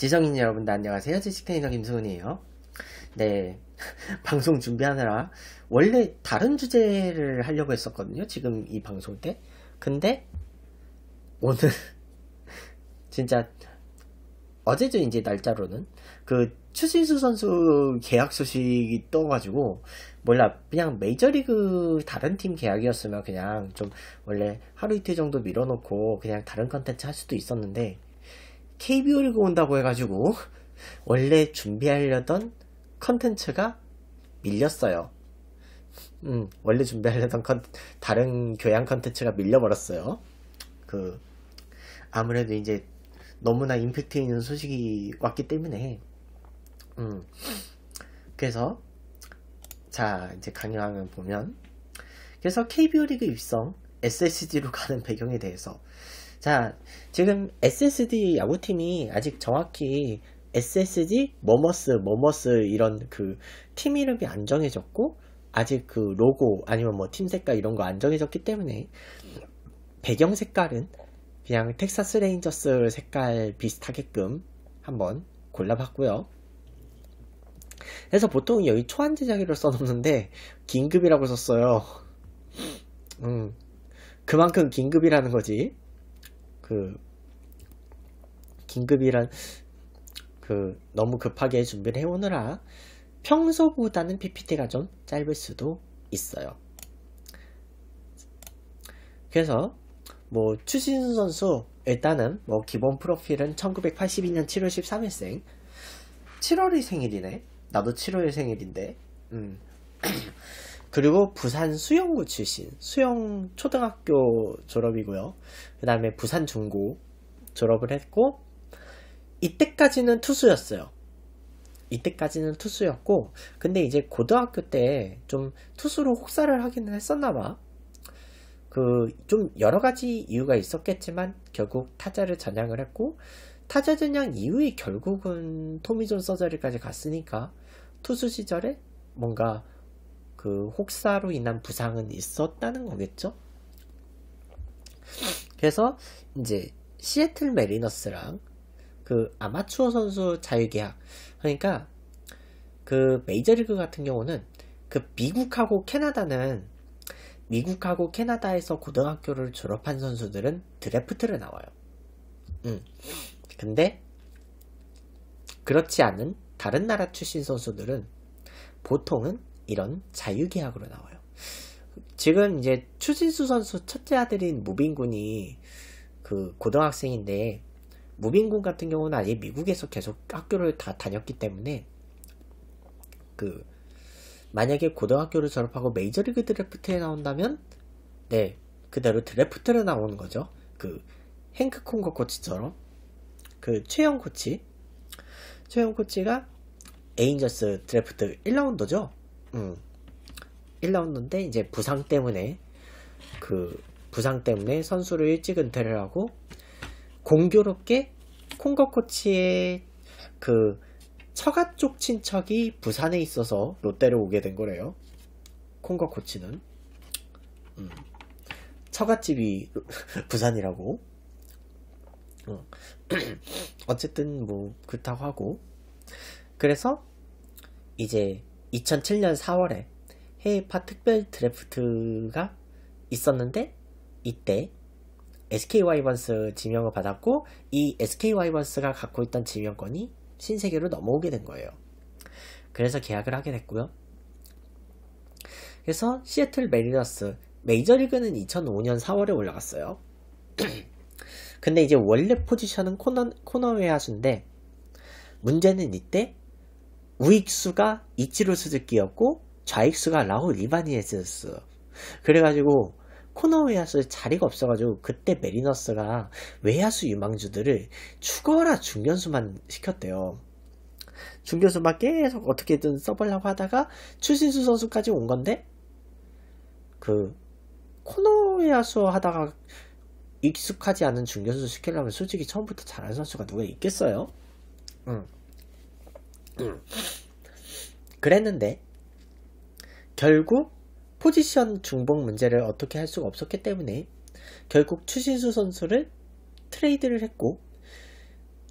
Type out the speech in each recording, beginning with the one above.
지성인 여러분들 네, 안녕하세요. 지식테이너 김수훈이에요. 네. 방송 준비하느라 원래 다른 주제를 하려고 했었거든요. 지금 이 방송 때. 근데 오늘 진짜 어제죠 이제 날짜로는 그 추신수 선수 계약 소식이 떠가지고 몰라 그냥 메이저리그 다른 팀 계약이었으면 그냥 좀 원래 하루 이틀 정도 밀어놓고 그냥 다른 컨텐츠 할 수도 있었는데 KBO 리그 온다고 해가지고 원래 준비하려던 컨텐츠가 밀렸어요. 음, 원래 준비하려던 컨, 다른 교양 컨텐츠가 밀려버렸어요. 그, 아무래도 이제 너무나 임팩트 있는 소식이 왔기 때문에, 음, 그래서, 자, 이제 강요하면 보면, 그래서 KBO 리그 입성, SSG로 가는 배경에 대해서 자, 지금 SSD 야구팀이 아직 정확히 SSD, 머머스, 머머스 이런 그 팀 이름이 안 정해졌고 아직 그 로고 아니면 뭐 팀 색깔 이런 거 안 정해졌기 때문에 배경 색깔은 그냥 텍사스 레인저스 색깔 비슷하게끔 한번 골라봤고요. 그래서 보통 여기 초안 제작이라고 써놓는데 긴급이라고 썼어요. 음, 그만큼 긴급이라는 거지. 그 긴급이란 그 너무 급하게 준비를 해오느라 평소보다는 PPT가 좀 짧을 수도 있어요. 그래서 뭐 추신수 선수 일단은 뭐 기본 프로필은 1982년 7월 13일생 7월이 생일이네 나도 7월이 생일인데 음. 그리고 부산 수영구 출신, 수영 초등학교 졸업이고요. 그 다음에 부산 중고 졸업을 했고, 이때까지는 투수였어요. 이때까지는 투수였고, 근데 이제 고등학교 때 좀 투수로 혹사를 하기는 했었나봐. 그, 좀 여러 가지 이유가 있었겠지만, 결국 타자를 전향을 했고, 타자 전향 이후에 결국은 토미존 서저리까지 갔으니까, 투수 시절에 뭔가 그 혹사로 인한 부상은 있었다는 거겠죠? 그래서 이제 시애틀 메리너스랑 그 아마추어 선수 자유계약 그러니까 그 메이저리그 같은 경우는 그 미국하고 캐나다는 미국하고 캐나다에서 고등학교를 졸업한 선수들은 드래프트를 나와요. 음. 근데 그렇지 않은 다른 나라 출신 선수들은 보통은 이런 자유계약으로 나와요. 지금 이제 추진수 선수 첫째 아들인 무빈군이 그 고등학생인데 무빈군 같은 경우는 아예 미국에서 계속 학교를 다 다녔기 때문에 그 만약에 고등학교를 졸업하고 메이저리그 드래프트에 나온다면 네 그대로 드래프트를 나오는 거죠. 그 행크 콩거 코치처럼 그 최영 코치 최영 코치가 에인저스 드래프트 1라운드죠. 음, 1라운드인데 이제 부상 때문에 그 부상 때문에 선수를 일찍 은퇴를 하고 공교롭게 콩거 코치의 그 처가 쪽 친척이 부산에 있어서 롯데를 오게 된 거래요. 콩거 코치는 음, 처갓집이 부산이라고. 어. 어쨌든 뭐 그렇다고 하고 그래서 이제 2007년 4월에 해외파 특별 드래프트가 있었는데 이때 SK 와이번스 지명을 받았고 이 SK 와이번스가 갖고 있던 지명권이 신세계로 넘어오게 된 거예요. 그래서 계약을 하게 됐고요. 그래서 시애틀 메리너스 메이저리그는 2005년 4월에 올라갔어요. 근데 이제 원래 포지션은 코너, 코너 외야수인데 문제는 이때 우익수가 이치로 스즈키였고 좌익수가 라울 리바니에스였어. 그래가지고 코너 외야스에 자리가 없어가지고 그때 메리너스가 외야수 유망주들을 죽어라 중견수만 시켰대요. 중견수만 계속 어떻게든 써보려고 하다가 출신수 선수까지 온 건데 그 코너 외야수 하다가 익숙하지 않은 중견수 시키려면 솔직히 처음부터 잘하는 선수가 누가 있겠어요? 응. 음. 그랬는데 결국 포지션 중복 문제를 어떻게 할 수가 없었기 때문에 결국 추신수 선수를 트레이드를 했고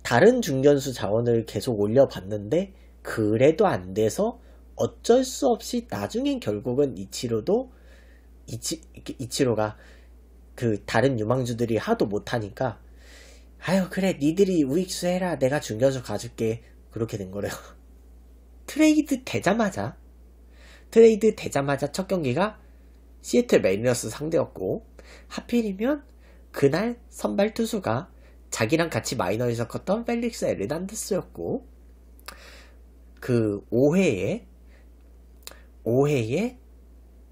다른 중견수 자원을 계속 올려봤는데 그래도 안 돼서 어쩔 수 없이 나중엔 결국은 이치로도 이치, 이치로가 그 다른 유망주들이 하도 못하니까 아유 그래 니들이 우익수 해라 내가 중견수 가줄게 그렇게 된 거래요 트레이드 되자마자 트레이드 되자마자 첫 경기가 시애틀 메리너스 상대였고 하필이면 그날 선발 투수가 자기랑 같이 마이너에서 컸던 펠릭스 에르난데스였고 그 5회에 5회에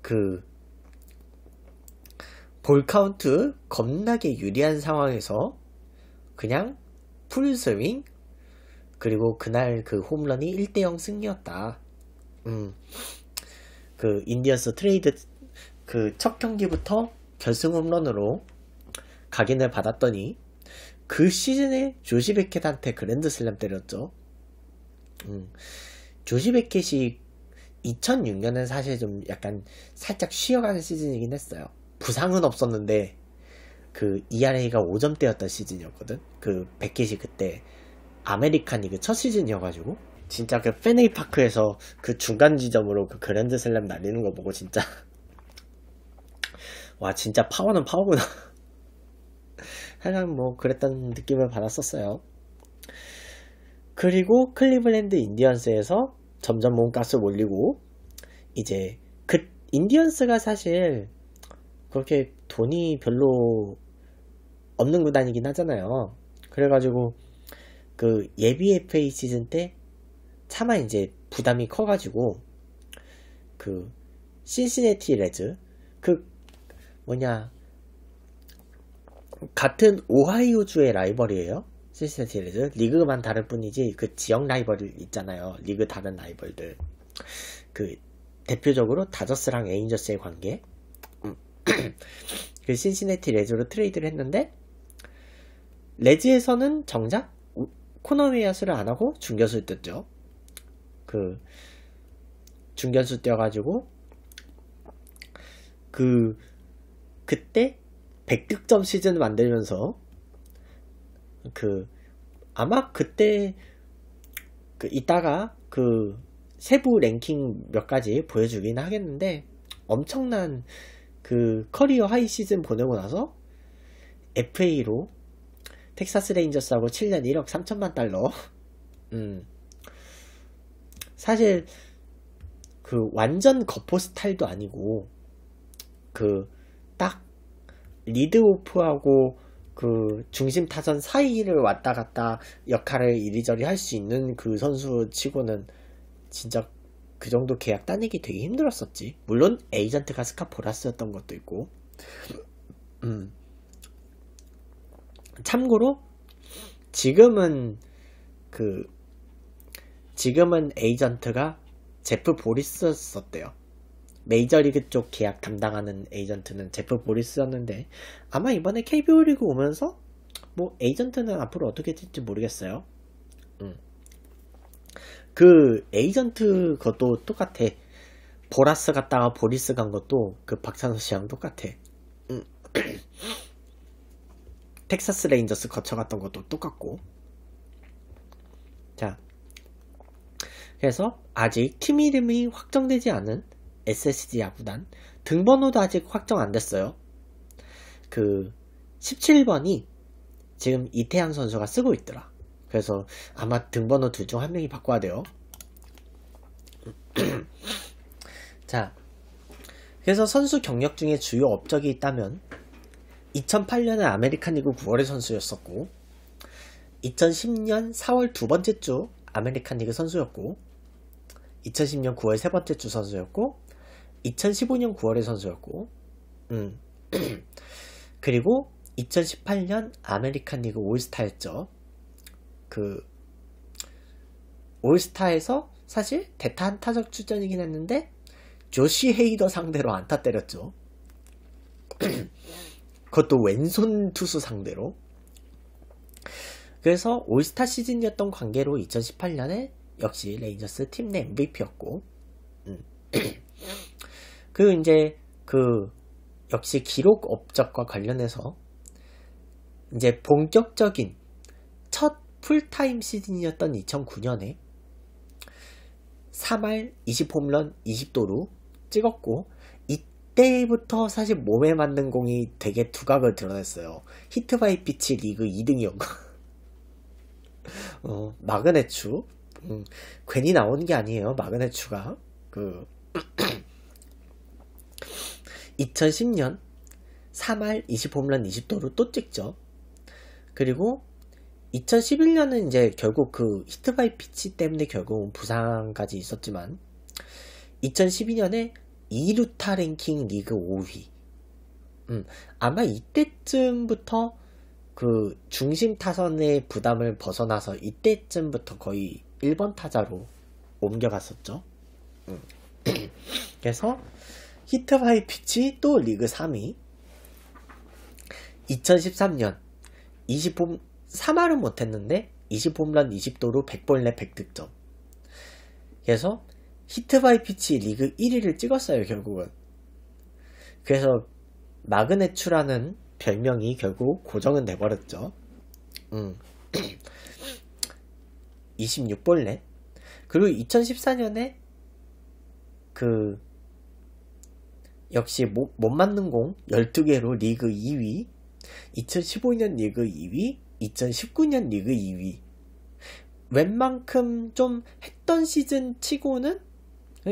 그 볼카운트 겁나게 유리한 상황에서 그냥 풀스윙 그리고 그날 그 홈런이 1대0 승리였다. 음. 그 인디언스 트레이드 그 첫 경기부터 결승 홈런으로 각인을 받았더니 그 시즌에 조시 베켓한테 그랜드슬램 때렸죠. 음. 조시 베켓이 2006년은 사실 좀 약간 살짝 쉬어가는 시즌이긴 했어요. 부상은 없었는데 그 ERA가 5점대였던 시즌이었거든. 그 베켓이 그때 아메리칸 리그 첫 시즌이어가지고 진짜 그 페네이 파크에서 그 중간 지점으로 그 그랜드 슬램 날리는 거 보고 진짜 와 진짜 파워는 파워구나 하여간 뭐 그랬던 느낌을 받았었어요 그리고 클리블랜드 인디언스에서 점점 몸값을 올리고 이제 그 인디언스가 사실 그렇게 돈이 별로 없는 구단이긴 하잖아요 그래가지고 그 예비 FA 시즌 때 차마 이제 부담이 커가지고 그신시네티 레즈 그 뭐냐 같은 오하이오주의 라이벌이에요. 신시네티 레즈 리그만 다를 뿐이지 그 지역 라이벌 있잖아요. 리그 다른 라이벌들 그 대표적으로 다저스랑 에인저스의 관계 음. 그신시네티 레즈로 트레이드를 했는데 레즈에서는 정작 코너미아스를 안 하고 중견수를 떴죠. 그 중견수 뛰어가지고 그 그때 100득점 시즌 만들면서 그 아마 그때 그 이따가 그 세부 랭킹 몇 가지 보여주긴 하겠는데 엄청난 그 커리어 하이 시즌 보내고 나서 FA로 텍사스 레인저스하고 7년 1억 3천만 달러. 음. 사실 그 완전 거포 스타일도 아니고 그 딱 리드오프하고 그 중심 타선 사이를 왔다 갔다 역할을 이리저리 할 수 있는 그 선수 치고는 진짜 그 정도 계약 따내기 되게 힘들었었지. 물론 에이전트가 스카포라스였던 것도 있고. 음. 참고로 지금은 그 지금은 에이전트가 제프 보리스였었대요. 메이저리그 쪽 계약 담당하는 에이전트는 제프 보리스였는데 아마 이번에 KBO 리그 오면서 뭐 에이전트는 앞으로 어떻게 될지 모르겠어요. 음. 그 에이전트 것도 똑같아. 보라스 갔다가 보리스 간 것도 그 박찬호 씨랑 똑같아. 음. 텍사스 레인저스 거쳐갔던 것도 똑같고 자 그래서 아직 팀 이름이 확정되지 않은 SSG 야구단 등번호도 아직 확정 안 됐어요 그 17번이 지금 이태양 선수가 쓰고 있더라 그래서 아마 등번호 둘 중 한 명이 바꿔야 돼요 자 그래서 선수 경력 중에 주요 업적이 있다면 2008년에 아메리칸 리그 9월의 선수였었고 2010년 4월 두 번째 주 아메리칸 리그 선수였고 2010년 9월 세 번째 주 선수였고 2015년 9월의 선수였고 음. 그리고 2018년 아메리칸 리그 올스타였죠. 그 올스타에서 사실 대타 한타적 출전이긴 했는데 조시 헤이더 상대로 안타 때렸죠. 그것도 왼손 투수 상대로. 그래서 올스타 시즌이었던 관계로 2018년에 역시 레인저스 팀 내 MVP였고, 음. 그 이제 그 역시 기록 업적과 관련해서 이제 본격적인 첫 풀타임 시즌이었던 2009년에 3할 20홈런 20도루 찍었고 그때부터 사실 몸에 맞는 공이 되게 두각을 드러냈어요. 히트바이 피치 리그 2등이었고. 어, 마그네추. 음, 괜히 나온 게 아니에요. 마그네추가. 그, 2010년 3할 20홈런 20도로 또 찍죠. 그리고 2011년은 이제 결국 그 히트바이 피치 때문에 결국 부상까지 있었지만 2012년에 2루타 랭킹 리그 5위. 음, 아마 이때쯤부터 그 중심 타선의 부담을 벗어나서 이때쯤부터 거의 1번 타자로 옮겨갔었죠. 음. 그래서 히트 바이 피치 또 리그 3위. 2013년 20홈 3할은 못했는데 20홈런 20도로 100볼넷 100득점. 그래서 히트바이 피치 리그 1위를 찍었어요, 결국은. 그래서 마그네추라는 별명이 결국 고정은 돼버렸죠. 음. 26볼넷. 그리고 2014년에 그 역시 못, 못 맞는 공 12개로 리그 2위, 2015년 리그 2위, 2019년 리그 2위. 웬만큼 좀 했던 시즌 치고는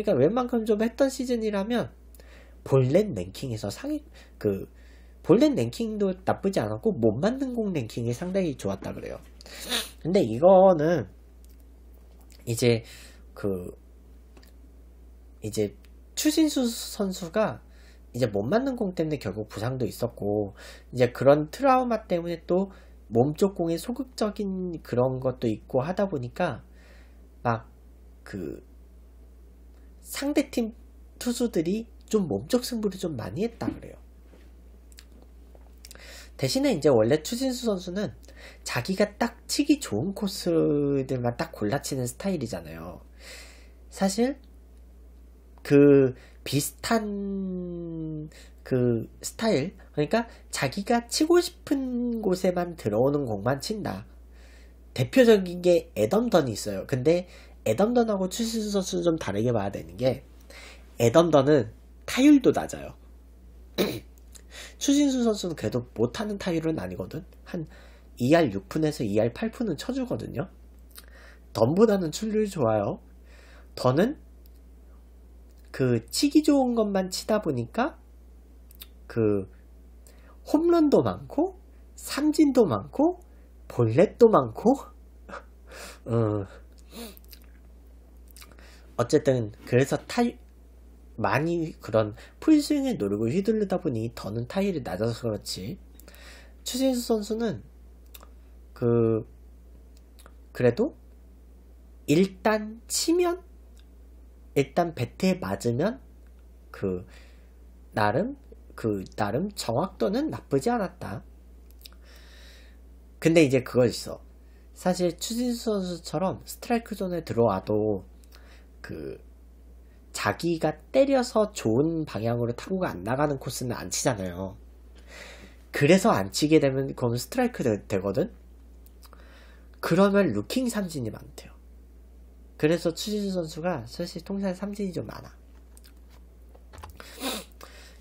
그러니까 웬만큼 좀 했던 시즌이라면 볼넷 랭킹에서 상위 그 볼넷 랭킹도 나쁘지 않았고 못 맞는 공 랭킹이 상당히 좋았다 그래요. 근데 이거는 이제 그 이제 추신수 선수가 이제 못 맞는 공 때문에 결국 부상도 있었고 이제 그런 트라우마 때문에 또 몸쪽 공의 소극적인 그런 것도 있고 하다 보니까 막그 상대팀 투수들이 좀 몸쪽 승부를 좀 많이 했다 그래요. 대신에 이제 원래 추진수 선수는 자기가 딱 치기 좋은 코스들만 딱 골라치는 스타일이잖아요. 사실 그 비슷한 그 스타일 그러니까 자기가 치고 싶은 곳에만 들어오는 공만 친다. 대표적인 게 에덤던이 있어요. 근데 에덤던하고 추신수 선수는 좀 다르게 봐야 되는 게 에덤던은 타율도 낮아요. 추신수 선수는 그래도 못하는 타율은 아니거든. 한 2할 6푼에서 2할 8푼은 쳐주거든요. 던보다는 출률 좋아요. 더는 그 치기 좋은 것만 치다 보니까 그 홈런도 많고 삼진도 많고 볼넷도 많고 어, 어쨌든 그래서 타이 많이 그런 풀스윙을 노리고 휘둘르다 보니 더는 타이를 낮아서 그렇지 최진수 선수는 그 그래도 일단 치면 일단 배트에 맞으면 그 나름 그 나름 정확도는 나쁘지 않았다. 근데 이제 그거 있어. 사실 추진수 선수처럼 스트라이크 존에 들어와도 그 자기가 때려서 좋은 방향으로 타구가 안 나가는 코스는 안 치잖아요. 그래서 안 치게 되면 그건 스트라이크 되, 거든 그러면 루킹 삼진이 많대요. 그래서 추진수 선수가 사실 통산 삼진이 좀 많아.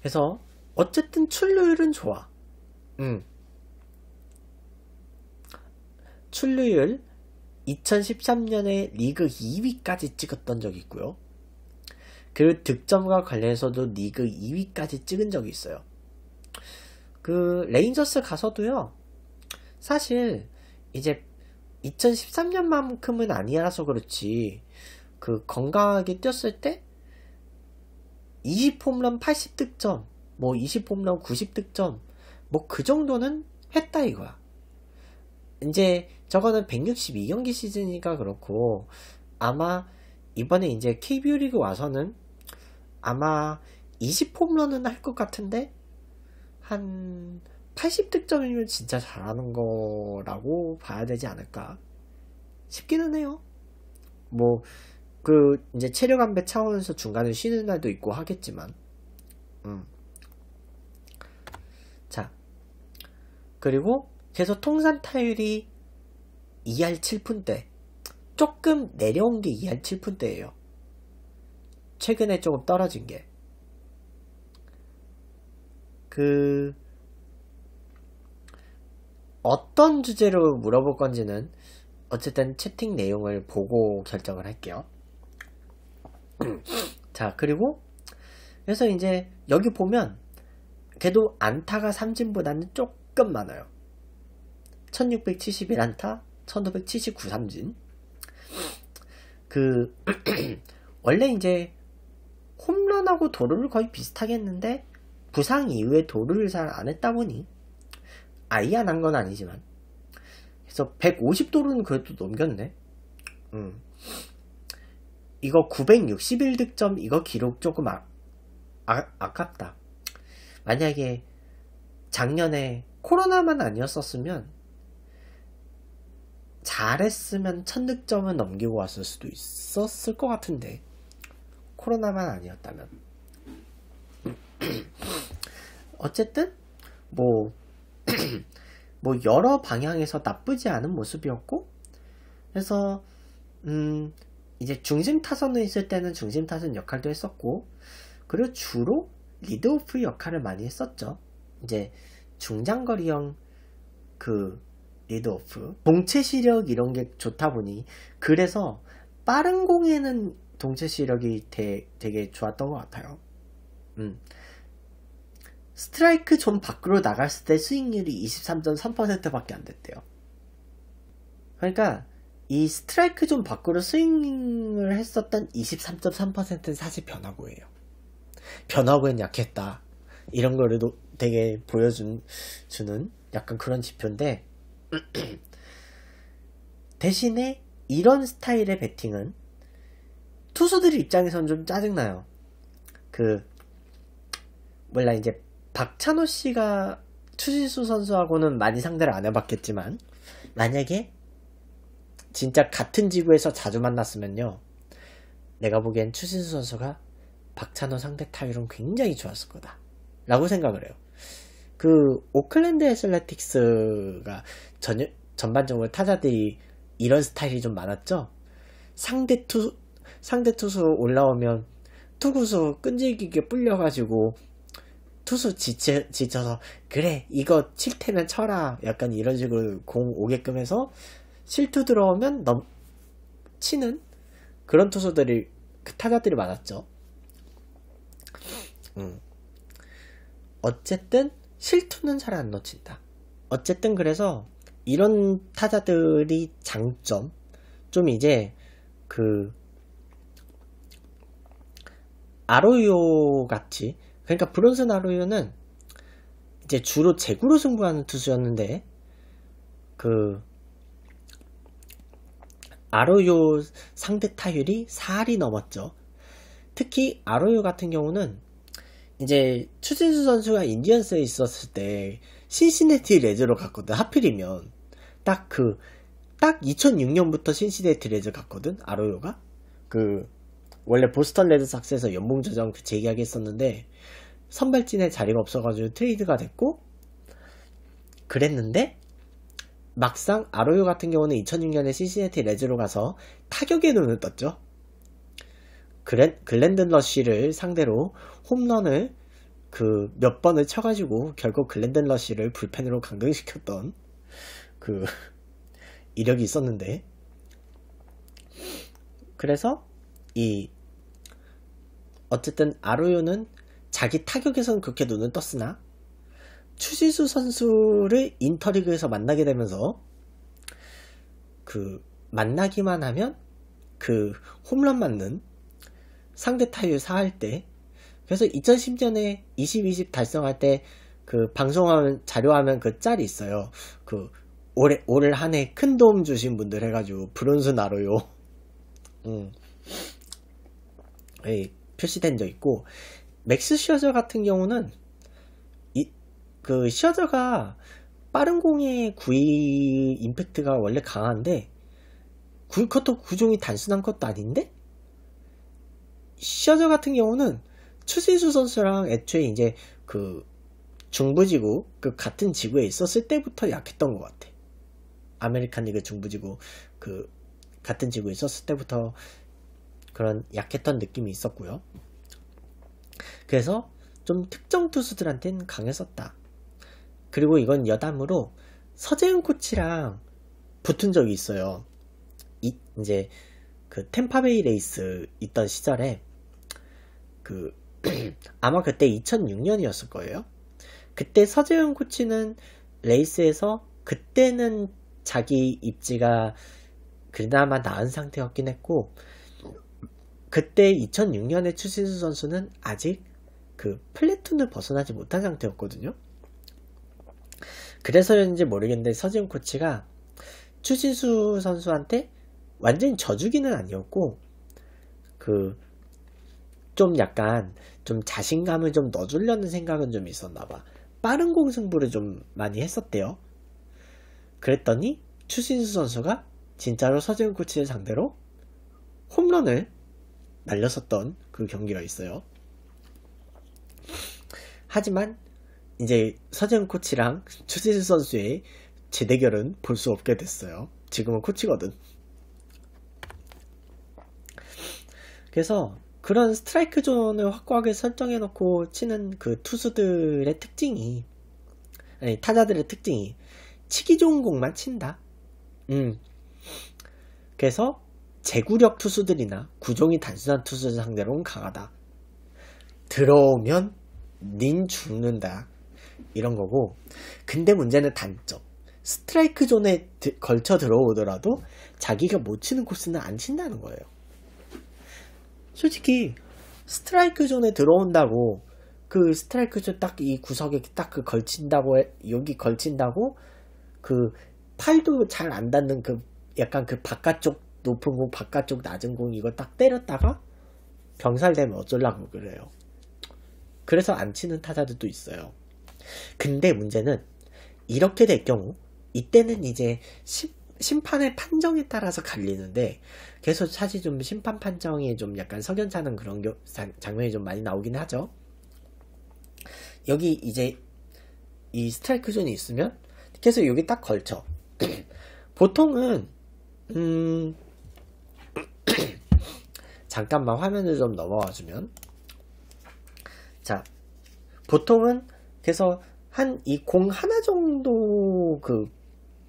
그래서 어쨌든 출루율은 좋아. 음. 출루율 2013년에 리그 2위까지 찍었던 적이 있고요. 그 득점과 관련해서도 리그 2위까지 찍은 적이 있어요. 그 레인저스 가서도요. 사실 이제 2013년만큼은 아니라서 그렇지 그 건강하게 뛰었을 때 20홈런 80득점 뭐 20홈런 90득점 뭐 그 정도는 했다 이거야. 이제 저거는 162경기 시즌이니까 그렇고 아마 이번에 이제 KBO 리그 와서는 아마 20홈런은 할 것 같은데 한 80득점이면 진짜 잘하는 거라고 봐야 되지 않을까 싶기는 해요. 뭐 그 이제 체력 안배 차원에서 중간에 쉬는 날도 있고 하겠지만, 음. 자 그리고 계속 통산 타율이 2할 7푼대 조금 내려온 게 2할 7푼대예요. 최근에 조금 떨어진 게. 그 어떤 주제로 물어볼 건지는 어쨌든 채팅 내용을 보고 결정을 할게요. 자, 그리고 그래서 이제 여기 보면 걔도 안타가 삼진보다는 조금 많아요. 1671 안타, 1579 삼진. 그 원래 이제 홈런하고 도루를 거의 비슷하게 했는데 부상 이후에 도루를 잘 안 했다 보니 아예 안한건 아니지만 그래서 150 도루는 그래도 넘겼네. 음. 이거 961 득점 이거 기록 조금 아, 아, 아깝다. 만약에 작년에 코로나만 아니었었으면 잘했으면 첫득점은 넘기고 왔을 수도 있었을 것 같은데 코로나만 아니었다면 어쨌든 뭐뭐 뭐 여러 방향에서 나쁘지 않은 모습이었고 그래서 음 이제 중심 타선에 있을 때는 중심 타선 역할도 했었고 그리고 주로 리드오프 역할을 많이 했었죠 이제 중장거리형 그 리드오프 동체 시력 이런 게 좋다 보니 그래서 빠른 공에는 동체 시력이 되, 게 좋았던 것 같아요. 음. 스트라이크 존 밖으로 나갔을 때 스윙률이 23.3%밖에 안 됐대요. 그러니까 이 스트라이크 존 밖으로 스윙을 했었던 23.3%는 사실 변화구예요. 변화구엔 약했다. 이런 거를 되게 보여주는 약간 그런 지표인데 대신에 이런 스타일의 배팅은 투수들 입장에선 좀 짜증나요. 그 몰라 이제 박찬호 씨가 추진수 선수하고는 많이 상대를 안 해봤겠지만 만약에 진짜 같은 지구에서 자주 만났으면요 내가 보기엔 추신수 선수가 박찬호 상대 타율은 굉장히 좋았을 거다 라고 생각을 해요 그 오클랜드 애슬레틱스가 전, 전반적으로 타자들이 이런 스타일이 좀 많았죠. 상대 투 상대 투수 올라오면 투구수 끈질기게 뿔려가지고 투수 지쳐, 지쳐서 그래 이거 칠 테면 쳐라 약간 이런 식으로 공 오게끔 해서 실투 들어오면 넘 치는 그런 투수들이 그 타자들이 많았죠. 음. 어쨌든 실투는 잘 안 놓친다. 어쨌든 그래서 이런 타자들이 장점 좀 이제 그 아로요 같이 그러니까 브론슨 아로요는 이제 주로 제구로 승부하는 투수였는데 그 아로요 상대 타율이 4할이 넘었죠. 특히 아로요 같은 경우는 이제 추진수 선수가 인디언스에 있었을 때신시네티 레즈로 갔거든 하필이면 딱 그, 딱 2006년부터 신시대 의 트레즈 갔거든, 아로요가? 그, 원래 보스턴 레드삭스에서 연봉 조정 그 재계약 했었는데, 선발진에 자리가 없어가지고 트레이드가 됐고, 그랬는데, 막상 아로요 같은 경우는 2006년에 신시내티 레즈로 가서 타격의 눈을 떴죠. 그랜, 글랜든 러쉬를 상대로 홈런을 그 몇 번을 쳐가지고 결국 글랜든 러쉬를 불펜으로 강등시켰던 그 이력이 있었는데 그래서 이 어쨌든 아로요는 자기 타격에선 그렇게 눈을 떴으나 추지수 선수를 인터리그에서 만나게 되면서 그 만나기만 하면 그 홈런 맞는 상대 타율 4할 때 그래서 2010년에 2020 달성할 때 그 방송하면 자료하면 그 짤이 있어요. 그 올해 올 한 해 큰 도움 주신 분들 해가지고 브론즈 나로요. 음. 예, 표시된 적 있고 맥스 시어저 같은 경우는 이그 시어저가 빠른 공의 구이 임팩트가 원래 강한데 굴커터 구종이 단순한 것도 아닌데 시어저 같은 경우는 추세수 선수랑 애초에 이제 그 중부지구 그 같은 지구에 있었을 때부터 약했던 것 같아. 아메리칸 리그 중부지구 그 같은 지구에 있었을 때부터 그런 약했던 느낌이 있었고요. 그래서 좀 특정 투수들한테는 강했었다. 그리고 이건 여담으로 서재훈 코치랑 붙은 적이 있어요. 이, 이제 그 템파베이 레이스 있던 시절에 그 아마 그때 2006년이었을 거예요. 그때 서재훈 코치는 레이스에서 그때는 자기 입지가 그나마 나은 상태였긴 했고 그때 2006년에 추신수 선수는 아직 그 플래툰을 벗어나지 못한 상태였거든요. 그래서였는지 모르겠는데 서진 코치가 추신수 선수한테 완전히 저주기는 아니었고 그 좀 약간 좀 자신감을 좀 넣어주려는 생각은 좀 있었나 봐. 빠른 공승부를 좀 많이 했었대요. 그랬더니 추신수 선수가 진짜로 서재훈 코치를 상대로 홈런을 날렸었던 그 경기가 있어요. 하지만 이제 서재훈 코치랑 추신수 선수의 재대결은 볼 수 없게 됐어요. 지금은 코치거든. 그래서 그런 스트라이크 존을 확고하게 설정해놓고 치는 그 투수들의 특징이 아니 타자들의 특징이 치기 좋은 공만 친다. 음. 그래서 제구력 투수들이나 구종이 단순한 투수들 상대로는 강하다. 들어오면 닌 죽는다. 이런 거고. 근데 문제는 단점. 스트라이크 존에 드, 걸쳐 들어오더라도 자기가 못 치는 코스는 안 친다는 거예요. 솔직히 스트라이크 존에 들어온다고 그 스트라이크 존 딱 이 구석에 딱그 걸친다고 여기 걸친다고 그 팔도 잘 안 닿는 그 약간 그 바깥쪽 높은 공 바깥쪽 낮은 공 이거 딱 때렸다가 병살되면 어쩌려고 그래요. 그래서 안 치는 타자들도 있어요. 근데 문제는 이렇게 될 경우 이때는 이제 심판의 판정에 따라서 갈리는데 계속 사실 좀 심판 판정이 좀 약간 석연찮은 그런 겨, 장면이 좀 많이 나오긴 하죠. 여기 이제 이 스트라이크 존이 있으면 계속 여기 딱 걸쳐. 보통은 음 잠깐만 화면을 좀 넘어와 주면 자 보통은 그래서 한 이 공 하나 정도 그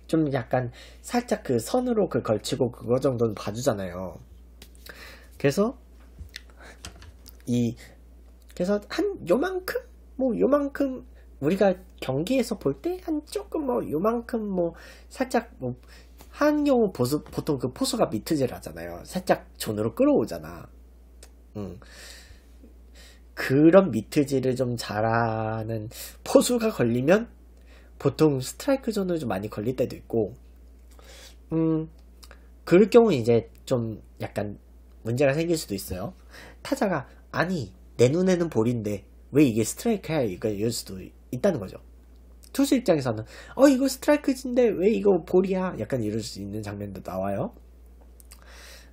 좀 약간 살짝 그 선으로 그 걸치고 그거 정도는 봐주잖아요. 그래서 이 그래서 한 요만큼 뭐 요만큼 우리가 경기에서 볼 때 한 조금 뭐 요만큼 뭐 살짝 뭐 하는 경우 보수, 보통 그 포수가 미트질 하잖아요. 살짝 존으로 끌어오잖아. 음. 그런 미트질을 좀 잘하는 포수가 걸리면 보통 스트라이크 존을 좀 많이 걸릴 때도 있고, 음, 그럴 경우 이제 좀 약간 문제가 생길 수도 있어요. 타자가, 아니, 내 눈에는 볼인데, 왜 이게 스트라이크야? 이거 이럴 수도 있다는 거죠. 투수 입장에서는 어 이거 스트라이크인데 왜 이거 볼이야? 약간 이럴 수 있는 장면도 나와요.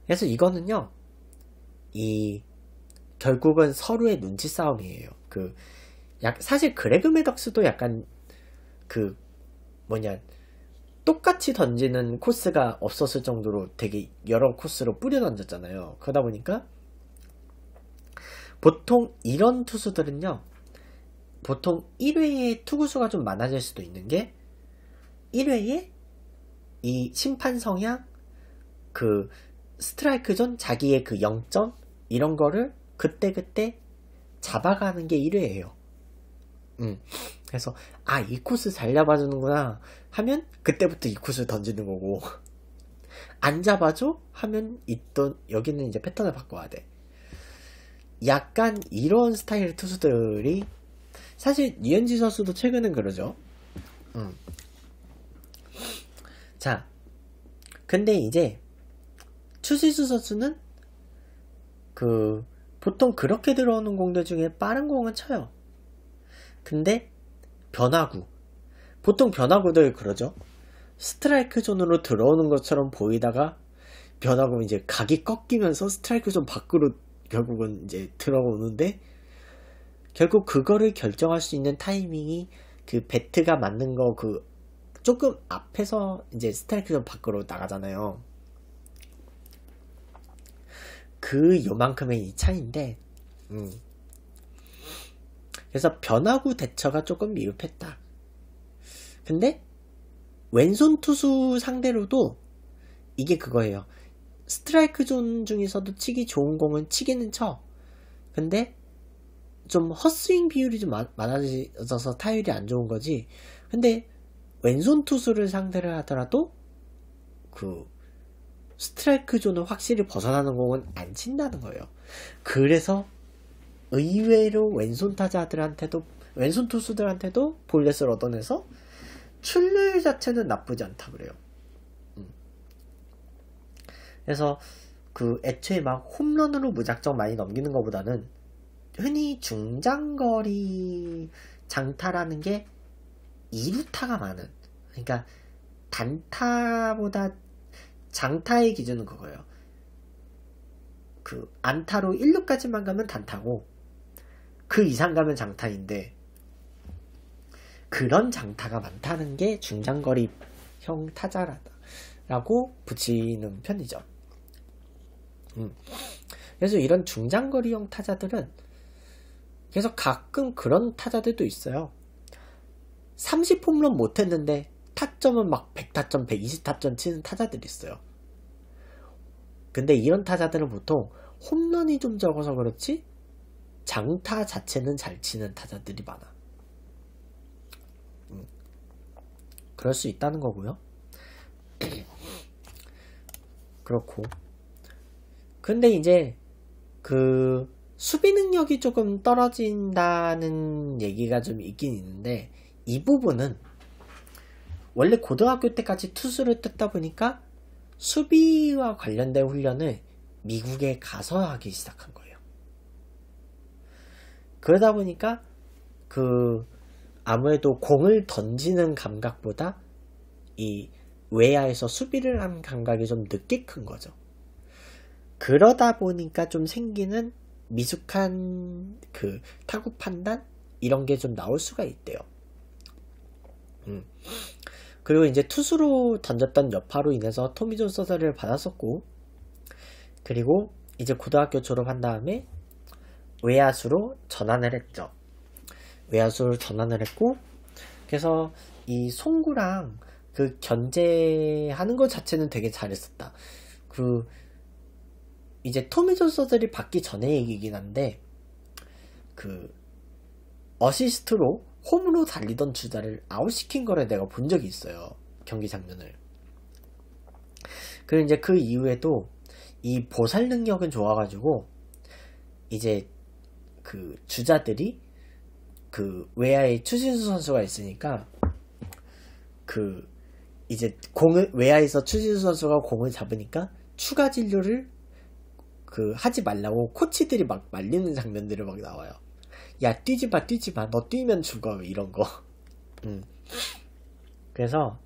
그래서 이거는요. 이 결국은 서로의 눈치 싸움이에요. 그 약, 사실 그레그 메덕스도 약간 그 뭐냐 똑같이 던지는 코스가 없었을 정도로 되게 여러 코스로 뿌려 던졌잖아요. 그러다 보니까 보통 이런 투수들은요. 보통 1회에 투구수가 좀 많아질 수도 있는 게 1회에 이 심판 성향 그 스트라이크 존 자기의 그 0점 이런 거를 그때그때 잡아가는 게 1회예요. 음. 그래서 아, 이 코스 잘 잡아 주는구나 하면 그때부터 이 코스를 던지는 거고 안 잡아줘 하면 있던 여기는 이제 패턴을 바꿔야 돼. 약간 이런 스타일의 투수들이 사실 이현지 선수도 최근엔 그러죠. 음. 자, 근데 이제 추시수 선수는 그 보통 그렇게 들어오는 공들 중에 빠른 공은 쳐요. 근데 변화구 보통 변화구들 그러죠. 스트라이크 존으로 들어오는 것처럼 보이다가 변화구 이제 각이 꺾이면서 스트라이크 존 밖으로 결국은 이제 들어오는데 결국 그거를 결정할 수 있는 타이밍이 그 배트가 맞는 거 그 조금 앞에서 이제 스트라이크존 밖으로 나가잖아요. 그 요만큼의 이 차인데, 음. 그래서 변화구 대처가 조금 미흡했다. 근데 왼손 투수 상대로도 이게 그거예요. 스트라이크 존 중에서도 치기 좋은 공은 치기는 쳐. 근데 좀 헛스윙 비율이 좀 많아져서 타율이 안 좋은 거지. 근데 왼손 투수를 상대를 하더라도 그 스트라이크 존을 확실히 벗어나는 공은 안 친다는 거예요. 그래서 의외로 왼손 타자들한테도 왼손 투수들한테도 볼넷을 얻어내서 출루율 자체는 나쁘지 않다 그래요. 음. 그래서 그 애초에 막 홈런으로 무작정 많이 넘기는 것보다는 흔히 중장거리 장타라는 게 2루타가 많은 그러니까 단타보다 장타의 기준은 그거예요. 그 안타로 1루까지만 가면 단타고 그 이상 가면 장타인데 그런 장타가 많다는 게 중장거리형 타자라고 붙이는 편이죠. 음. 그래서 이런 중장거리형 타자들은 그래서 가끔 그런 타자들도 있어요. 30홈런 못했는데 타점은 막 100타점, 120타점 치는 타자들이 있어요. 근데 이런 타자들은 보통 홈런이 좀 적어서 그렇지 장타 자체는 잘 치는 타자들이 많아. 음. 그럴 수 있다는 거고요. 그렇고. 근데 이제 그 수비 능력이 조금 떨어진다는 얘기가 좀 있긴 있는데 이 부분은 원래 고등학교 때까지 투수를 뜯다 보니까 수비와 관련된 훈련을 미국에 가서 하기 시작한 거예요. 그러다 보니까 그 아무래도 공을 던지는 감각보다 이 외야에서 수비를 하는 감각이 좀 늦게 큰 거죠. 그러다 보니까 좀 생기는 미숙한 그 타구 판단 이런 게 좀 나올 수가 있대요. 음. 그리고 이제 투수로 던졌던 여파로 인해서 토미존 서서리를 받았었고 그리고 이제 고등학교 졸업한 다음에 외야수로 전환을 했죠. 외야수로 전환을 했고 그래서 이 송구랑 그 견제하는 것 자체는 되게 잘했었다. 그 이제 토미 존서들이 받기 전에 얘기긴 한데 그 어시스트로 홈으로 달리던 주자를 아웃시킨 거를 내가 본 적이 있어요. 경기 장면을. 그리고 이제 그 이후에도 이 보살 능력은 좋아가지고 이제 그 주자들이 그 외야에 추신수 선수가 있으니까 그 이제 공을 외야에서 추신수 선수가 공을 잡으니까 추가 진료를 그 하지 말라고 코치들이 막 말리는 장면들이 막 나와요. 야 뛰지 마 뛰지 마너 뛰면 죽어 이런 거. 음. 그래서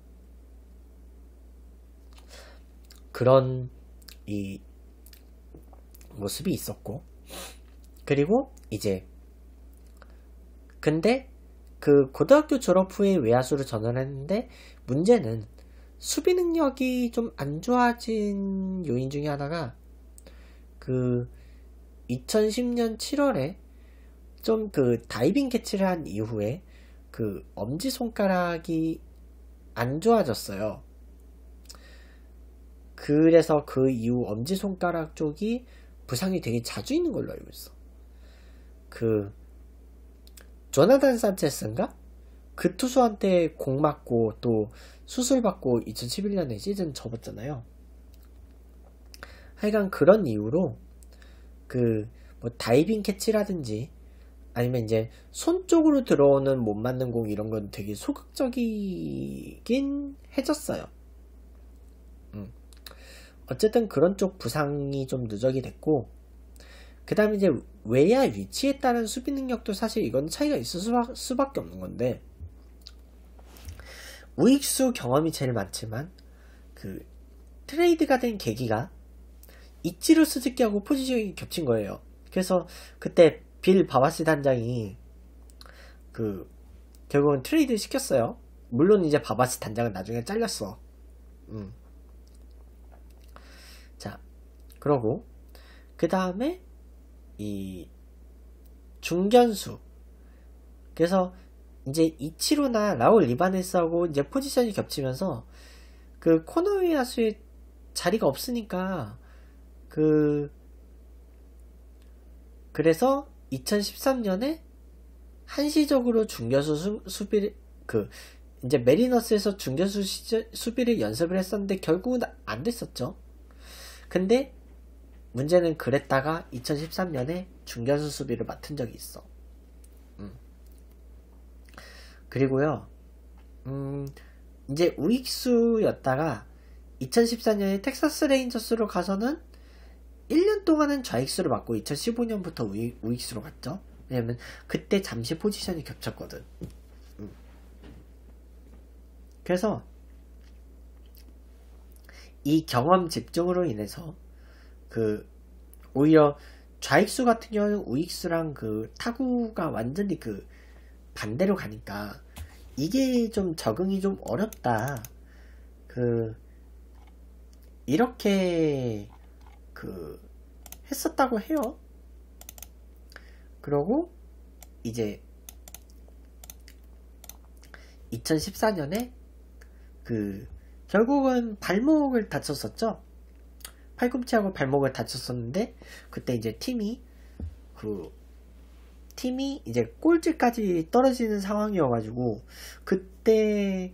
그런 이 모습이 있었고 그리고 이제 근데 그 고등학교 졸업 후에 외야수로 전환했는데 문제는 수비 능력이 좀 안 좋아진 요인 중에 하나가 그 2010년 7월에 좀 그 다이빙 캐치를 한 이후에 그 엄지 손가락이 안 좋아졌어요. 그래서 그 이후 엄지 손가락 쪽이 부상이 되게 자주 있는 걸로 알고 있어. 그 조나단 산체스인가? 그 투수한테 공 맞고 또 수술 받고 2011년에 시즌 접었잖아요. 하여간 그런 이유로 그뭐 다이빙 캐치라든지 아니면 이제 손 쪽으로 들어오는 못 맞는 공 이런 건 되게 소극적이긴 해졌어요. 음. 어쨌든 그런 쪽 부상이 좀 누적이 됐고 그 다음에 이제 외야 위치에 따른 수비 능력도 사실 이건 차이가 있을 수밖, 에 없는 건데 우익수 경험이 제일 많지만 그 트레이드가 된 계기가 이치로 스즈키하고 포지션이 겹친 거예요. 그래서 그때 빌 바바시 단장이 그 결국은 트레이드 시켰어요. 물론 이제 바바시 단장은 나중에 잘렸어. 음. 자, 그러고 그 다음에 이 중견수 그래서 이제 이치로나 라울 리바네스하고 이제 포지션이 겹치면서 그 코노미야수의 자리가 없으니까 그 그래서 2013년에 한시적으로 중견수 수, 수비를 그 이제 메리너스에서 중견수 시절, 수비를 연습을 했었는데 결국은 안 됐었죠. 근데 문제는 그랬다가 2013년에 중견수 수비를 맡은 적이 있어. 음. 그리고요, 음, 이제 우익수였다가 2014년에 텍사스 레인저스로 가서는 1년 동안은 좌익수를 맡고 2015년부터 우익, 우익수로 갔죠. 왜냐면 그때 잠시 포지션이 겹쳤거든. 음. 그래서 이 경험 집중으로 인해서 그 오히려 좌익수 같은 경우는 우익수랑 그 타구가 완전히 그 반대로 가니까 이게 좀 적응이 좀 어렵다. 그 이렇게 그 했었다고 해요. 그러고 이제 2014년에 그 결국은 발목을 다쳤었죠. 팔꿈치하고 발목을 다쳤었는데 그때 이제 팀이 그 팀이 이제 꼴찌까지 떨어지는 상황이어가지고 그때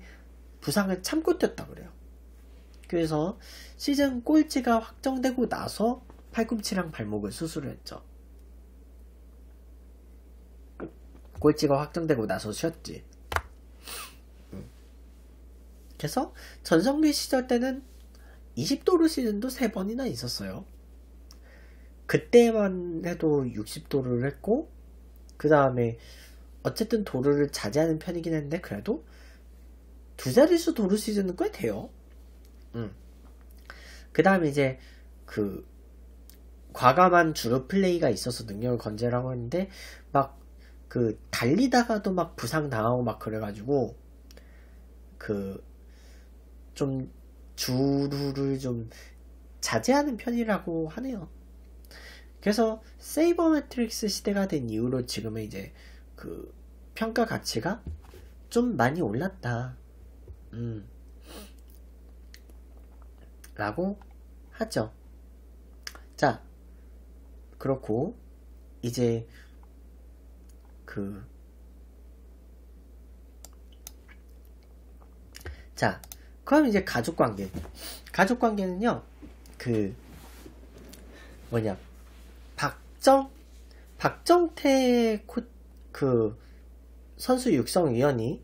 부상을 참고 뛰었다 그래요. 대학교에서 시즌 꼴찌가 확정되고 나서 팔꿈치랑 발목을 수술했죠. 꼴찌가 확정되고 나서 쉬었지. 그래서 전성기 시절 때는 20도로 시즌도 3번이나 있었어요. 그때만 해도 60도를 했고 그 다음에 어쨌든 도루를 자제하는 편이긴 했는데 그래도 두 자릿수 도루 시즌은 꽤 돼요. 음. 그 다음에 이제 그 과감한 주루 플레이가 있어서 능력을 건재라고 했는데 막 그 달리다가도 막 부상 당하고 막 그래가지고 그 좀 주루를 좀 자제하는 편이라고 하네요. 그래서 세이버 매트릭스 시대가 된 이후로 지금의 이제 그 평가 가치가 좀 많이 올랐다. 음. 라고 하죠. 자, 그렇고, 이제, 그, 자, 그럼 이제 가족 관계. 가족 관계는요, 그, 뭐냐, 박정, 박정태 코, 그, 선수 육성위원이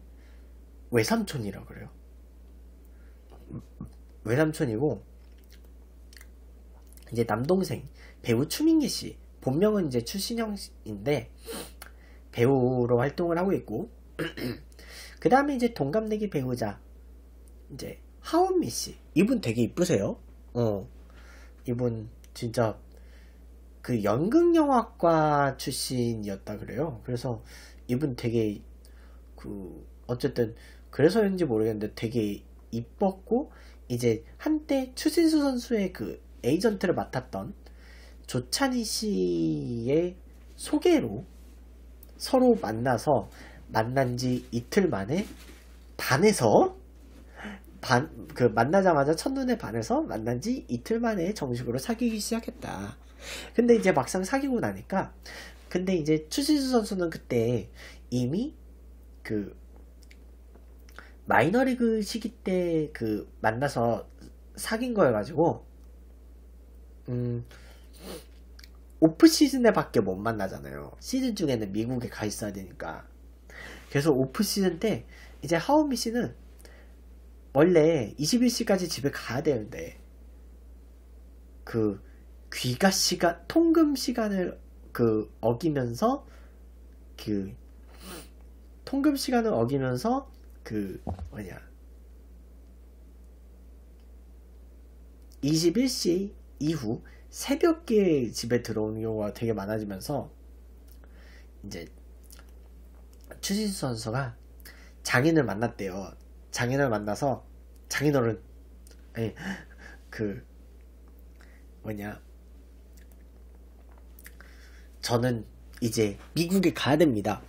외삼촌이라고 그래요. 외삼촌이고 이제 남동생 배우 추민기 씨 본명은 이제 추신영 인데 배우로 활동을 하고 있고 그 다음에 이제 동갑내기 배우자 이제 하은미 씨 이분 되게 이쁘세요 어 이분 진짜 그 연극영화과 출신이었다 그래요 그래서 이분 되게 그 어쨌든 그래서인지 모르겠는데 되게 이뻤고 이제 한때 추신수 선수의 그 에이전트를 맡았던 조찬희 씨의 소개로 서로 만나서 만난 지 이틀 만에 반에서 반, 그 만나자마자 첫눈에 반해서 만난 지 이틀 만에 정식으로 사귀기 시작했다. 근데 이제 막상 사귀고 나니까 근데 이제 추신수 선수는 그때 이미 그 마이너리그 시기 때 그 만나서 사귄 거여가지고 음 오프 시즌에 밖에 못 만나잖아요. 시즌 중에는 미국에 가 있어야 되니까. 그래서 오프 시즌 때 이제 하오미 씨는 원래 21시까지 집에 가야 되는데 그 귀가 시간 통금 시간을 그 어기면서 그 통금 시간을 어기면서 그 뭐냐 21시 이후 새벽에 집에 들어오는 경우가 되게 많아지면서 이제 추신수 선수가 장인을 만났대요. 장인을 만나서 장인어른 아니 예, 그 뭐냐 저는 이제 미국에 가야 됩니다.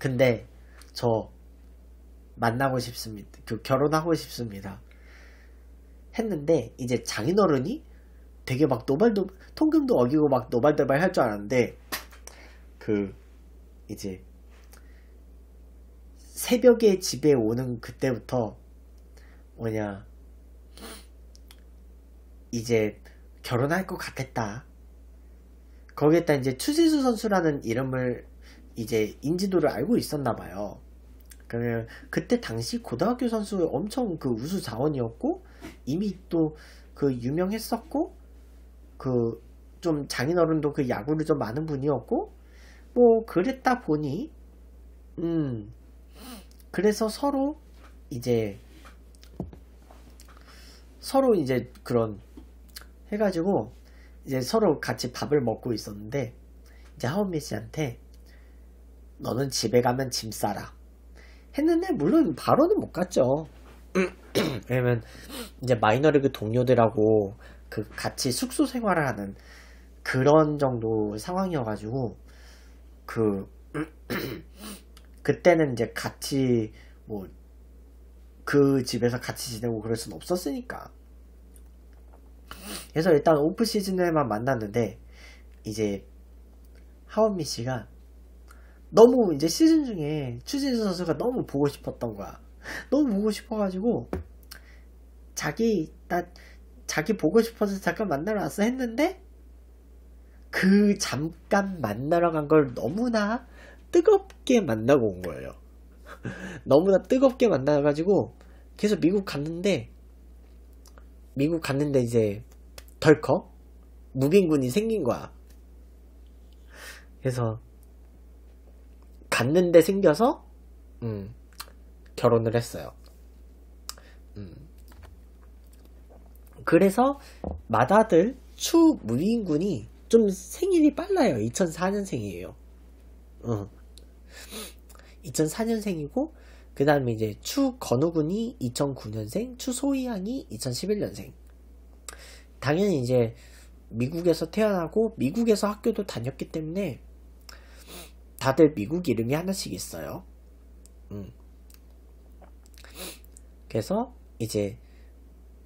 근데 저 만나고 싶습니다. 그 결혼하고 싶습니다. 했는데 이제 장인어른이 되게 막 노발도 통금도 어기고 막 노발도발 할 줄 알았는데 그 이제 새벽에 집에 오는 그때부터 뭐냐 이제 결혼할 것 같았다. 거기에다 이제 추세수 선수라는 이름을 이제 인지도를 알고 있었나 봐요. 그러면 그때 당시 고등학교 선수 엄청 그 우수 자원이었고 이미 또 그 유명했었고 그 좀 장인어른도 그 야구를 좀 아는 분이었고 뭐 그랬다 보니 음 그래서 서로 이제 서로 이제 그런 해가지고 이제 서로 같이 밥을 먹고 있었는데 이제 하원미 씨한테 너는 집에 가면 짐 싸라 했는데 물론 바로는 못 갔죠. 왜냐면 이제 마이너리그 동료들하고 그 같이 숙소 생활을 하는 그런 정도 상황이어가지고 그 그때는 이제 같이 뭐 그 집에서 같이 지내고 그럴 순 없었으니까 그래서 일단 오프 시즌에만 만났는데 이제 하원미 씨가 너무 이제 시즌 중에 추진수 선수가 너무 보고 싶었던 거야. 너무 보고 싶어가지고 자기 나 자기 보고 싶어서 잠깐 만나러 왔어 했는데 그 잠깐 만나러 간 걸 너무나 뜨겁게 만나고 온 거예요. 너무나 뜨겁게 만나가지고 계속 미국 갔는데 미국 갔는데 이제 덜컥 무빈군이 생긴 거야. 그래서 갔는데 생겨서 음, 결혼을 했어요. 음. 그래서 마다들 추 무인군이 좀 생일이 빨라요. 2004년생이에요. 어. 2004년생이고 그 다음에 이제 추 건우군이 2009년생, 추 소희양이 2011년생. 당연히 이제 미국에서 태어나고 미국에서 학교도 다녔기 때문에 다들 미국 이름이 하나씩 있어요. 음. 그래서 이제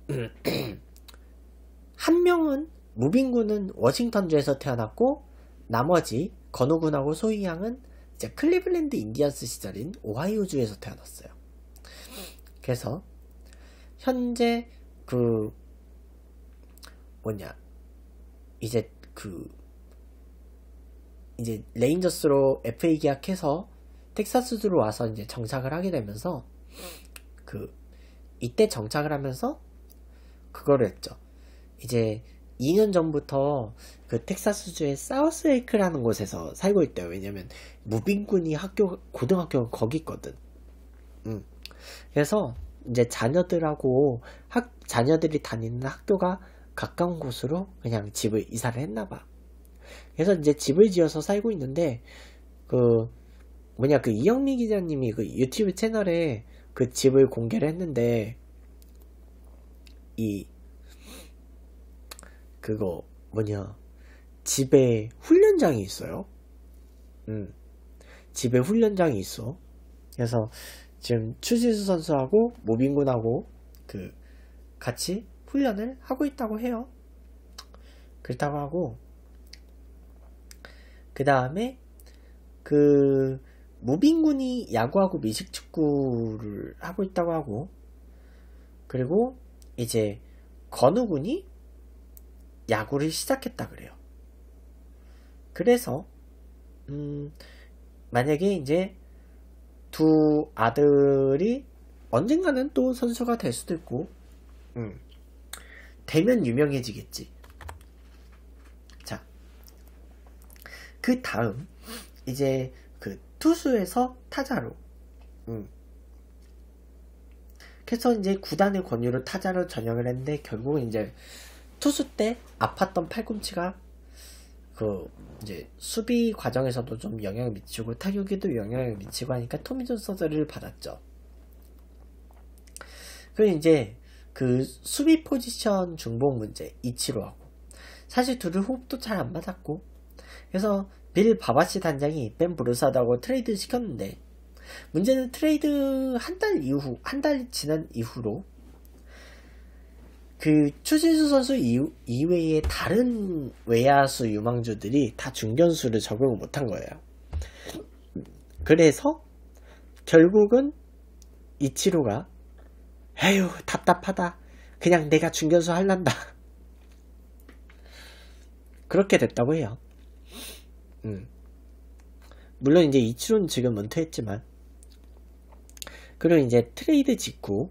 한 명은 무빙군은 워싱턴주에서 태어났고 나머지 건우군하고 소희양은 이제 클리블랜드 인디언스 시절인 오하이오주에서 태어났어요. 그래서 현재 그 뭐냐 이제 그 이제 레인저스로 FA 계약해서 텍사스로 와서 이제 정착을 하게 되면서 그 이때 정착을 하면서 그거를 했죠. 이제 2년 전부터 그 텍사스주의 사우스웨이크라는 곳에서 살고 있대요. 왜냐면 무빙군이 학교 고등학교가 거기 있거든. 음. 그래서 이제 자녀들하고 학 자녀들이 다니는 학교가 가까운 곳으로 그냥 집을 이사를 했나 봐. 그래서 이제 집을 지어서 살고 있는데 그 뭐냐 그 이영미 기자님이 그 유튜브 채널에 그 집을 공개를 했는데 이 그거 뭐냐 집에 훈련장이 있어요. 음 집에 훈련장이 있어. 그래서 지금 추지수 선수하고 모빈군하고 그 같이 훈련을 하고 있다고 해요. 그렇다고 하고 그 다음에 그 무빙군이 야구하고 미식축구를 하고 있다고 하고 그리고 이제 건우군이 야구를 시작했다 그래요. 그래서 음 만약에 이제 두 아들이 언젠가는 또 선수가 될 수도 있고 음 되면 유명해지겠지. 그 다음 이제 그 투수에서 타자로 음. 그래서 이제 구단의 권유로 타자로 전역을 했는데 결국은 이제 투수 때 아팠던 팔꿈치가 그 이제 수비 과정에서도 좀 영향을 미치고 타격에도 영향을 미치고 하니까 토미존 서저를 받았죠. 그리고 이제 그 수비 포지션 중복 문제 이치로하고 사실 둘을 호흡도 잘 안 맞았고 그래서 빌 바바시 단장이 벤 브루사드하고 트레이드 시켰는데 문제는 트레이드 한 달 이후 한 달 지난 이후로 그추진수 선수 이외에 다른 외야수 유망주들이 다 중견수를 적용을 못한 거예요. 그래서 결국은 이치로가 에휴 답답하다. 그냥 내가 중견수 할란다. 그렇게 됐다고 해요. 음. 물론 이제 이치론 지금 은퇴했지만 그리고 이제 트레이드 직후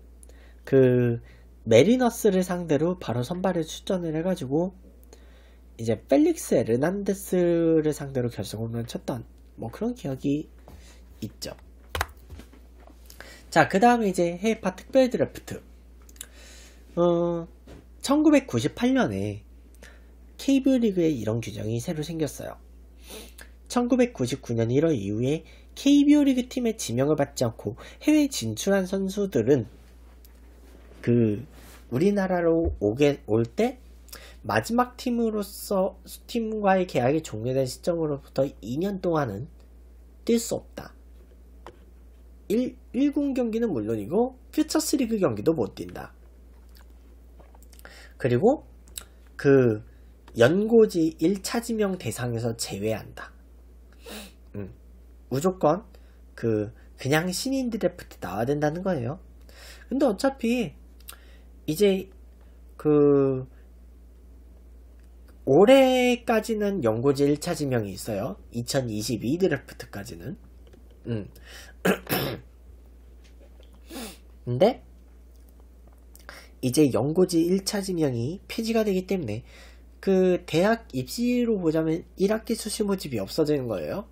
그 메리너스를 상대로 바로 선발에 출전을 해가지고 이제 펠릭스 에르난데스를 상대로 결승 홈런 쳤던 뭐 그런 기억이 있죠. 자, 그 다음에 이제 해파 특별 드래프트. 어, 1998년에 케이블 리그에 이런 규정이 새로 생겼어요. 1999년 1월 이후에 KBO 리그 팀에 지명을 받지 않고 해외 진출한 선수들은 그 우리나라로 오게 올 때 마지막 팀으로서 팀과의 계약이 종료된 시점으로부터 2년 동안은 뛸 수 없다. 1, 1군 경기는 물론이고 퓨처스 리그 경기도 못 뛴다. 그리고 그 연고지 1차 지명 대상에서 제외한다. 무조건 그 그냥 신인 드래프트 나와야 된다는 거예요. 근데 어차피 이제 그 올해까지는 연고지 1차 지명이 있어요. 2022 드래프트까지는. 음. 근데 이제 연고지 1차 지명이 폐지가 되기 때문에 그 대학 입시로 보자면 1학기 수시 모집이 없어지는 거예요.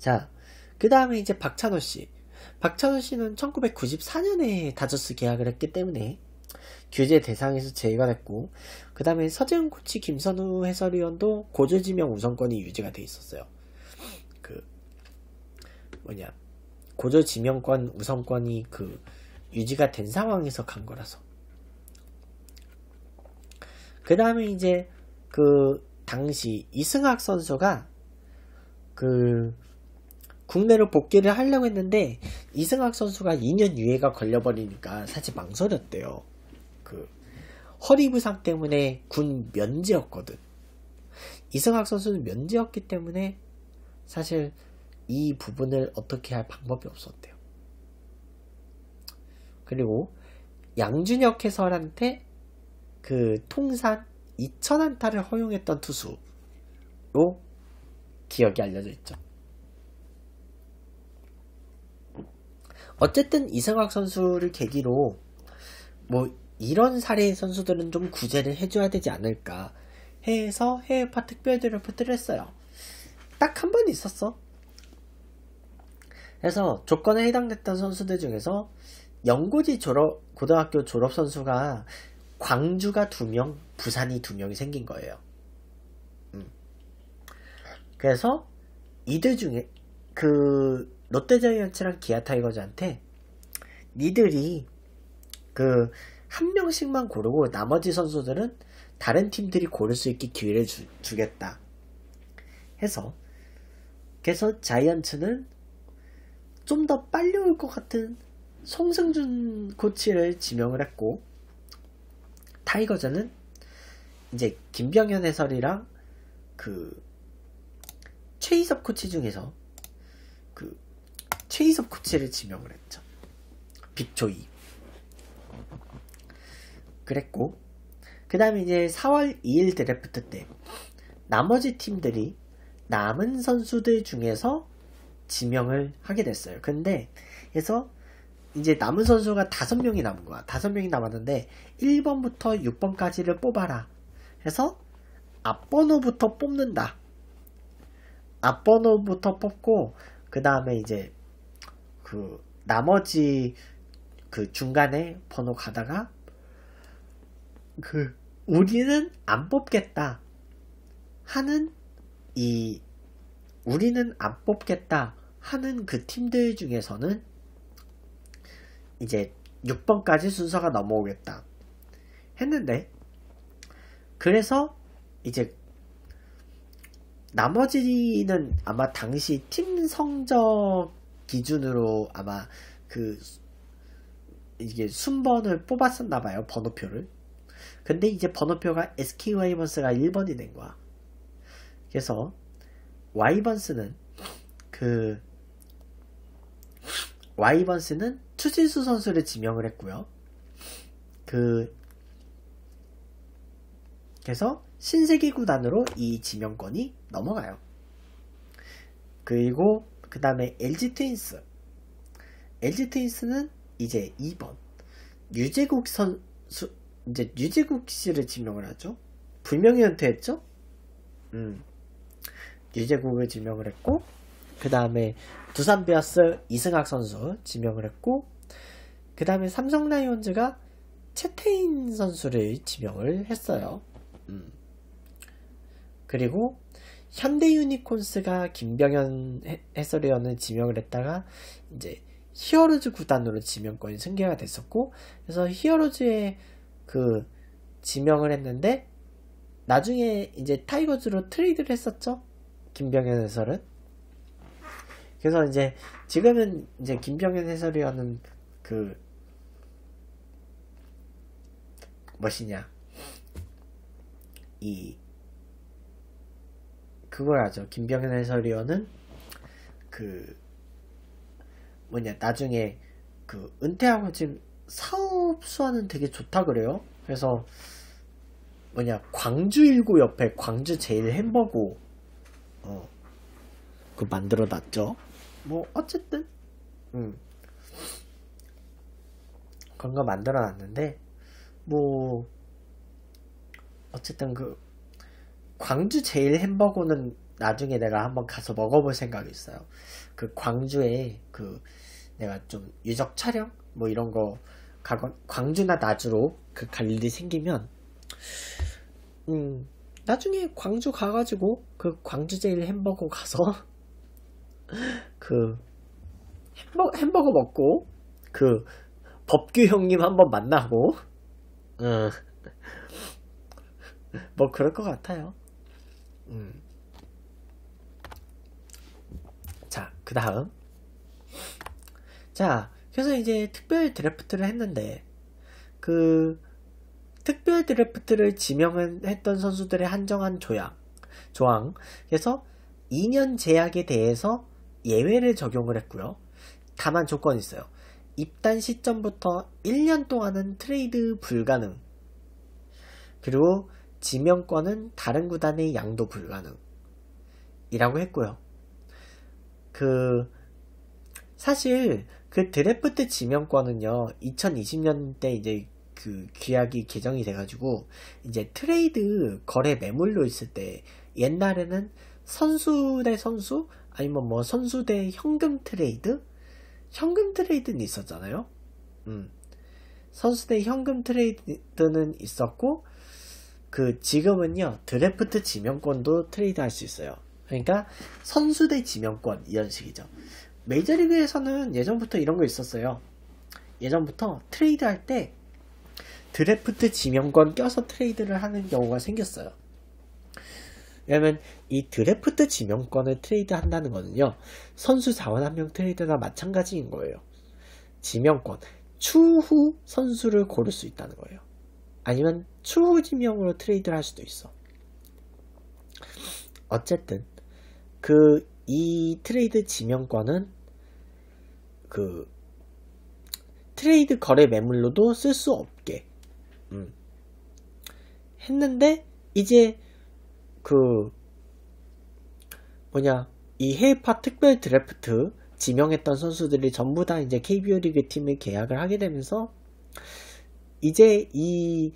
자, 그 다음에 이제 박찬호 씨. 박찬호 씨는 1994년에 다저스 계약을 했기 때문에 규제 대상에서 제외가 됐고, 그 다음에 서재훈 코치 김선우 해설위원도 고졸지명 우선권이 유지가 돼 있었어요. 그, 뭐냐, 고졸지명권 우선권이 그, 유지가 된 상황에서 간 거라서. 그 다음에 이제 그 당시 이승학 선수가 그 국내로 복귀를 하려고 했는데 이승학 선수가 2년 유예가 걸려버리니까 사실 망설였대요. 그 허리 부상 때문에 군 면제였거든. 이승학 선수는 면제였기 때문에 사실 이 부분을 어떻게 할 방법이 없었대요. 그리고 양준혁 해설한테 그 통산 2,000안타를 허용했던 투수로 기억이 알려져 있죠. 어쨌든 이승학 선수를 계기로 뭐 이런 사례의 선수들은 좀 구제를 해줘야 되지 않을까 해서 해외파 특별 드래프트를 했어요. 딱 한 번 있었어. 그래서 조건에 해당됐던 선수들 중에서 연고지 졸업 고등학교 졸업 선수가 광주가 두 명, 부산이 두 명이 생긴 거예요. 음. 그래서 이들 중에 그 롯데자이언츠랑 기아 타이거즈한테 니들이 그 한 명씩만 고르고 나머지 선수들은 다른 팀들이 고를 수 있게 기회를 주, 주겠다 해서 그래서 자이언츠는 좀 더 빨리 올 것 같은 송승준 코치를 지명을 했고 타이거즈는 이제 김병현 해설이랑 그 최희섭 코치 중에서 체이섭 코치를 지명을 했죠. 빅조이. 그랬고 그 다음에 이제 4월 2일 드래프트 때 나머지 팀들이 남은 선수들 중에서 지명을 하게 됐어요. 근데 그래서 이제 남은 선수가 5 명이 남은 거야. 5 명이 남았는데 1번부터 6번까지를 뽑아라. 해서 앞번호부터 뽑는다. 앞번호부터 뽑고 그 다음에 이제 그 나머지 그 중간에 번호 가다가 그 우리는 안 뽑겠다 하는 이 우리는 안 뽑겠다 하는 그 팀들 중에서는 이제 6번까지 순서가 넘어오겠다 했는데 그래서 이제 나머지는 아마 당시 팀 성적 기준으로 아마 그 이게 순번을 뽑았었나 봐요 번호표를 근데 이제 번호표가 SK 와이번스가 1번이 된 거야 그래서 와이번스는 그 와이번스는 추진수 선수를 지명을 했고요 그 그래서 신세계 구단으로 이 지명권이 넘어가요 그리고 그 다음에 LG 트윈스. LG 트윈스는 이제 2번. 유재국 선수, 이제 유재국 씨를 지명을 하죠. 불명예 은퇴했죠? 음. 유재국을 지명을 했고, 그 다음에 두산 베어스 이승학 선수 지명을 했고, 그 다음에 삼성 라이온즈가 채태인 선수를 지명을 했어요. 음. 그리고 현대 유니콘스가 김병현 해설위원을 지명을 했다가 이제 히어로즈 구단으로 지명권이 승계가 됐었고 그래서 히어로즈에 그 지명을 했는데 나중에 이제 타이거즈로 트레이드를 했었죠 김병현 해설은 그래서 이제 지금은 이제 김병현 해설위원은 그뭐시냐이 그 그걸 하죠. 김병현 해설위원은 그 뭐냐 나중에 그 은퇴하고 지금 사업 수완은 되게 좋다 그래요. 그래서 뭐냐 광주 일구 옆에 광주 제일 햄버거 어그 만들어 놨죠. 뭐 어쨌든 음 그런 거 만들어 놨는데 뭐 어쨌든 그 광주 제일 햄버거는 나중에 내가 한번 가서 먹어볼 생각이 있어요. 그 광주에 그 내가 좀 유적 촬영 뭐 이런 거 가건 광주나 나주로 그 갈 일이 생기면 음 나중에 광주 가가지고 그 광주 제일 햄버거 가서 그 햄버, 햄버거 먹고 그 법규 형님 한번 만나고 음. 뭐 그럴 것 같아요. 음. 자, 그 다음. 자, 그래서 이제 특별 드래프트를 했는데, 그, 특별 드래프트를 지명했던 선수들의 한정한 조약, 조항. 그래서 2년 제약에 대해서 예외를 적용을 했고요. 다만 조건이 있어요. 입단 시점부터 1년 동안은 트레이드 불가능. 그리고 지명권은 다른 구단의 양도 불가능이라고 했고요. 그 사실 그 드래프트 지명권은요. 2020년대 이제 그 규약이 개정이 돼가지고 이제 트레이드 거래 매물로 있을 때 옛날에는 선수 대 선수 아니면 뭐 선수 대 현금 트레이드 현금 트레이드는 있었잖아요. 음. 선수 대 현금 트레이드는 있었고 그 지금은요 드래프트 지명권도 트레이드 할 수 있어요. 그러니까 선수 대 지명권 이런 식이죠. 메이저리그에서는 예전부터 이런 거 있었어요. 예전부터 트레이드 할때 드래프트 지명권 껴서 트레이드를 하는 경우가 생겼어요. 왜냐면 이 드래프트 지명권을 트레이드 한다는 거는요. 선수 자원 한 명 트레이드나 마찬가지인 거예요. 지명권. 추후 선수를 고를 수 있다는 거예요. 아니면 추후지명으로 트레이드를 할 수도 있어. 어쨌든 그 이 트레이드 지명권은 그 트레이드 거래 매물로도 쓸 수 없게 음. 했는데 이제 그 뭐냐 이 해파 특별 드래프트 지명했던 선수들이 전부 다 이제 KBO 리그 팀을 계약을 하게 되면서 이제 이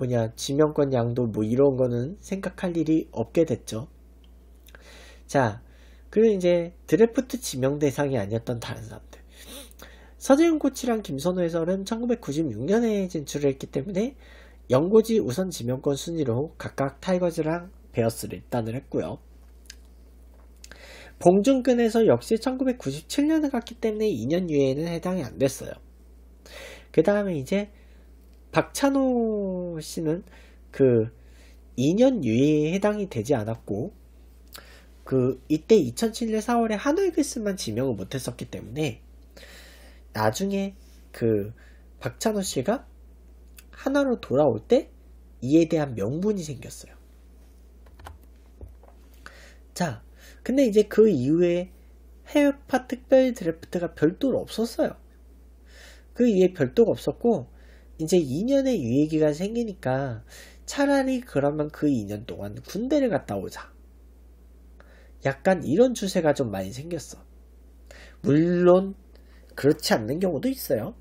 뭐냐 지명권 양도 뭐 이런 거는 생각할 일이 없게 됐죠. 자 그리고 이제 드래프트 지명 대상이 아니었던 다른 사람들 서재훈 코치랑 김선호 해설은 1996년에 진출을 했기 때문에 연고지 우선 지명권 순위로 각각 타이거즈랑 베어스를 입단을 했고요. 봉준근에서 역시 1997년에 갔기 때문에 2년 유예는 해당이 안 됐어요. 그 다음에 이제 박찬호 씨는 그 2년 유예에 해당이 되지 않았고 그 이때 2007년 4월에 하늘글스만 지명을 못했었기 때문에 나중에 그 박찬호 씨가 하나로 돌아올 때 이에 대한 명분이 생겼어요. 자, 근데 이제 그 이후에 해외파 특별 드래프트가 별도로 없었어요. 그 이에 별도가 없었고 이제 2년의 유예기간 생기니까 차라리 그러면 그 2년 동안 군대를 갔다 오자. 약간 이런 추세가 좀 많이 생겼어. 물론 그렇지 않는 경우도 있어요.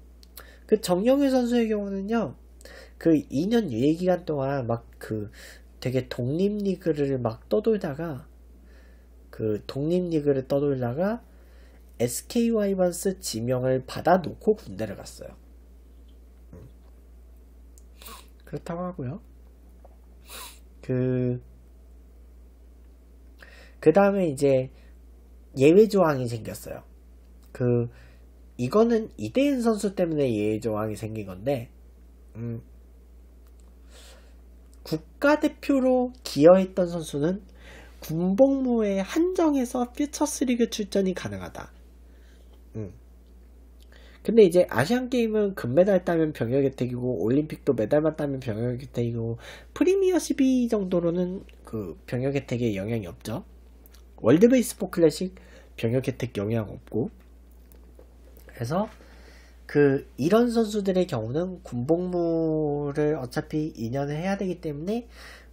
그 정영일 선수의 경우는요. 그 2년 유예 기간 동안 막 그 되게 독립 리그를 막 떠돌다가 그 독립 리그를 떠돌다가 SK 와이번스 지명을 받아 놓고 군대를 갔어요. 그렇다고 하고요. 그, 그 다음에 이제 예외 조항이 생겼어요. 그, 이거는 이대인 선수 때문에 예외 조항이 생긴 건데, 음, 국가대표로 기여했던 선수는 군복무에 한정해서 퓨처스리그 출전이 가능하다. 음. 근데 이제 아시안 게임은 금메달 따면 병역 혜택이고 올림픽도 메달만 따면 병역 혜택이고 프리미어 12 정도로는 그 병역 혜택에 영향이 없죠. 월드 베이스포 클래식 병역 혜택 영향 없고 그래서 그 이런 선수들의 경우는 군복무를 어차피 2년을 해야 되기 때문에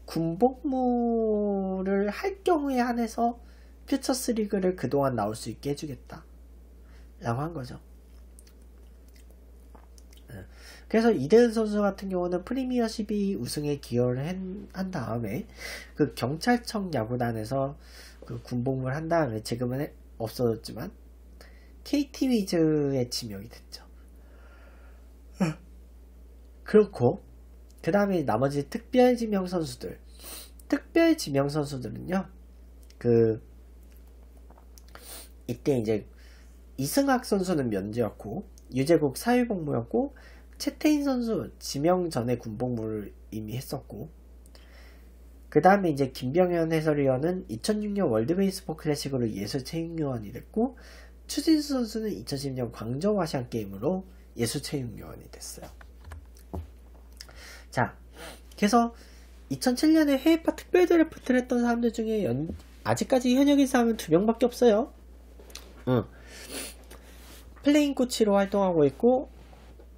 군복무를 할 경우에 한해서 퓨처스 리그를 그동안 나올 수 있게 해주겠다 라고 한 거죠. 그래서 이대은 선수 같은 경우는 프리미어 12 우승에 기여를 한, 한 다음에 그 경찰청 야구단에서 그 군복무를 한 다음에 지금은 없어졌지만 KT 위즈에 지명이 됐죠. 그렇고 그 다음에 나머지 특별 지명 선수들 특별 지명 선수들은요 그 이때 이제 이승학 선수는 면제였고 유재국 사회복무였고 채태인 선수 지명 전에 군복무를 이미 했었고 그 다음에 이제 김병현 해설위원은 2006년 월드베이스포 클래식으로 예술 체육요원이 됐고 추진수 선수는 2010년 광저우 아시안 게임으로 예술 체육요원이 됐어요. 자, 그래서 2007년에 해외파 특별 드래프트를 했던 사람들 중에 연, 아직까지 현역인 사람은 두 명밖에 없어요. 응. 플레인 코치로 활동하고 있고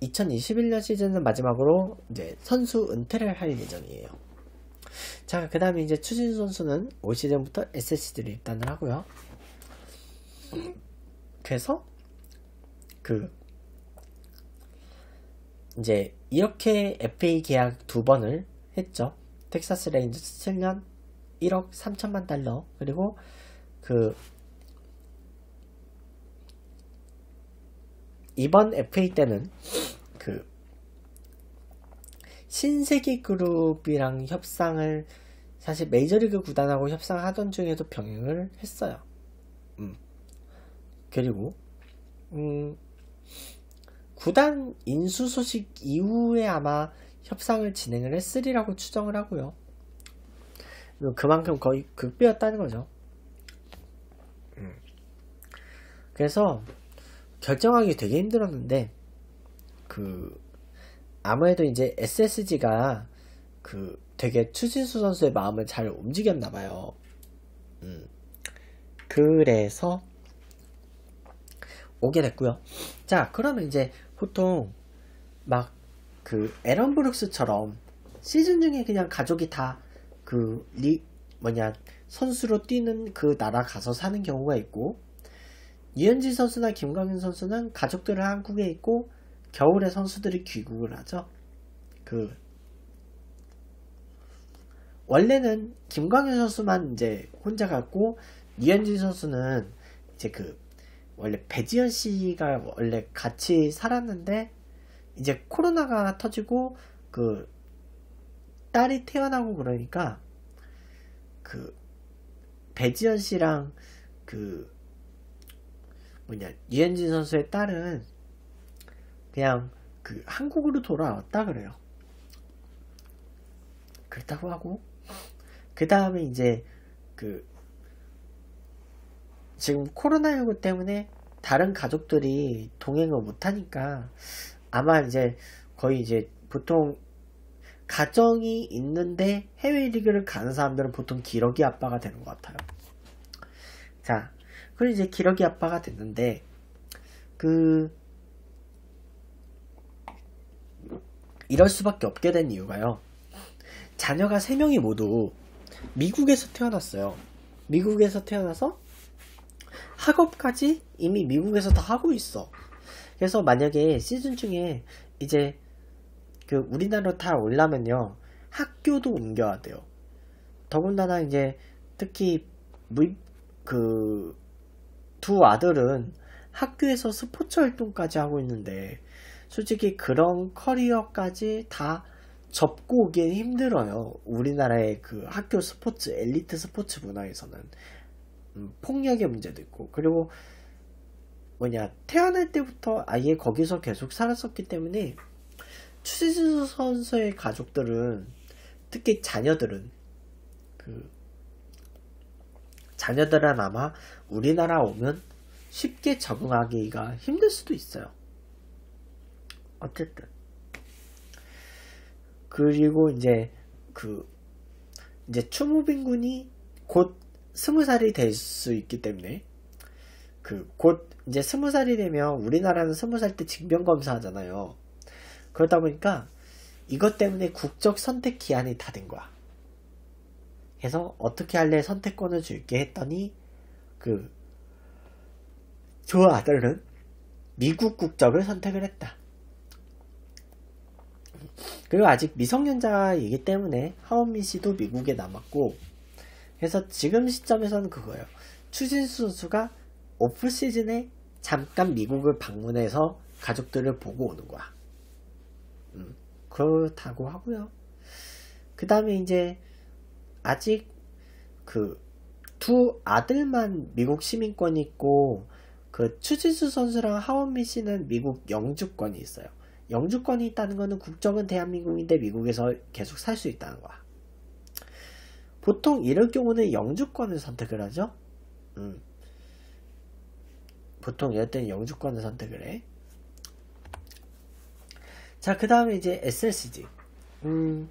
2021년 시즌은 마지막으로 이제 선수 은퇴를 할 예정이에요. 자, 그 다음에 이제 추진 선수는 올 시즌부터 SSG를 입단을 하고요. 그래서 그 이제 이렇게 FA 계약 두 번을 했죠. 텍사스 레인저스 7년 1억 3천만 달러 그리고 그 이번 FA 때는 신세계 그룹이랑 협상을 사실 메이저리그 구단하고 협상하던 중에도 병행을 했어요. 음. 그리고 음, 구단 인수 소식 이후에 아마 협상을 진행을 했으리라고 추정을 하고요. 그만큼 거의 극비였다는 거죠. 음. 그래서 결정하기 되게 힘들었는데 그 아무래도 이제 SSG가 그 되게 추진수 선수의 마음을 잘 움직였나 봐요. 음. 그래서 오게 됐고요. 자, 그러면 이제 보통 막 그 에런 브룩스처럼 시즌 중에 그냥 가족이 다 그 리 뭐냐 선수로 뛰는 그 나라 가서 사는 경우가 있고 이현진 선수나 김광현 선수는 가족들은 한국에 있고 겨울에 선수들이 귀국을 하죠. 그 원래는 김광현 선수만 이제 혼자 갔고 이현진 선수는 이제 그 원래 배지현 씨가 원래 같이 살았는데 이제 코로나가 터지고 그 딸이 태어나고 그러니까 그 배지현 씨랑 그 뭐냐 이현진 선수의 딸은 그냥 그 한국으로 돌아왔다 그래요. 그렇다고 하고 그 다음에 이제 그 지금 코로나19 때문에 다른 가족들이 동행을 못하니까 아마 이제 거의 이제 보통 가정이 있는데 해외 리그를 가는 사람들은 보통 기러기 아빠가 되는 것 같아요. 자, 그리고 이제 기러기 아빠가 됐는데 그 이럴 수밖에 없게 된 이유가요. 자녀가 3명이 모두 미국에서 태어났어요. 미국에서 태어나서 학업까지 이미 미국에서 다 하고 있어. 그래서 만약에 시즌 중에 이제 그 우리나라로 다 올라면요. 학교도 옮겨야 돼요. 더군다나 이제 특히 그 두 아들은 학교에서 스포츠 활동까지 하고 있는데 솔직히 그런 커리어까지 다 접고 오긴 힘들어요. 우리나라의 그 학교 스포츠, 엘리트 스포츠 문화에서는. 음, 폭력의 문제도 있고, 그리고 뭐냐, 태어날 때부터 아예 거기서 계속 살았었기 때문에 추지수 선수의 가족들은 특히 자녀들은 그 자녀들은 아마 우리나라 오면 쉽게 적응하기가 힘들 수도 있어요. 어쨌든 그리고 이제 그 이제 추모빈 군이 곧 스무 살이 될 수 있기 때문에 그 곧 이제 스무 살이 되면 우리나라는 스무 살 때 징병 검사하잖아요. 그러다 보니까 이것 때문에 국적 선택 기한이 다 된 거야. 그래서 어떻게 할래 선택권을 줄게 했더니 그 저 아들은 미국 국적을 선택을 했다. 그리고 아직 미성년자이기 때문에 하원민 씨도 미국에 남았고 그래서 지금 시점에서는 그거예요. 추진수 선수가 오프 시즌에 잠깐 미국을 방문해서 가족들을 보고 오는 거야. 음, 그렇다고 하고요. 그 다음에 이제 아직 그 두 아들만 미국 시민권이 있고 그 추진수 선수랑 하원민 씨는 미국 영주권이 있어요. 영주권이 있다는 것은 국적은 대한민국인데 미국에서 계속 살 수 있다는 거야. 보통 이럴 경우는 영주권을 선택을 하죠. 음. 보통 이럴 때는 영주권을 선택을 해. 자, 그 다음에 이제 SSG. 음,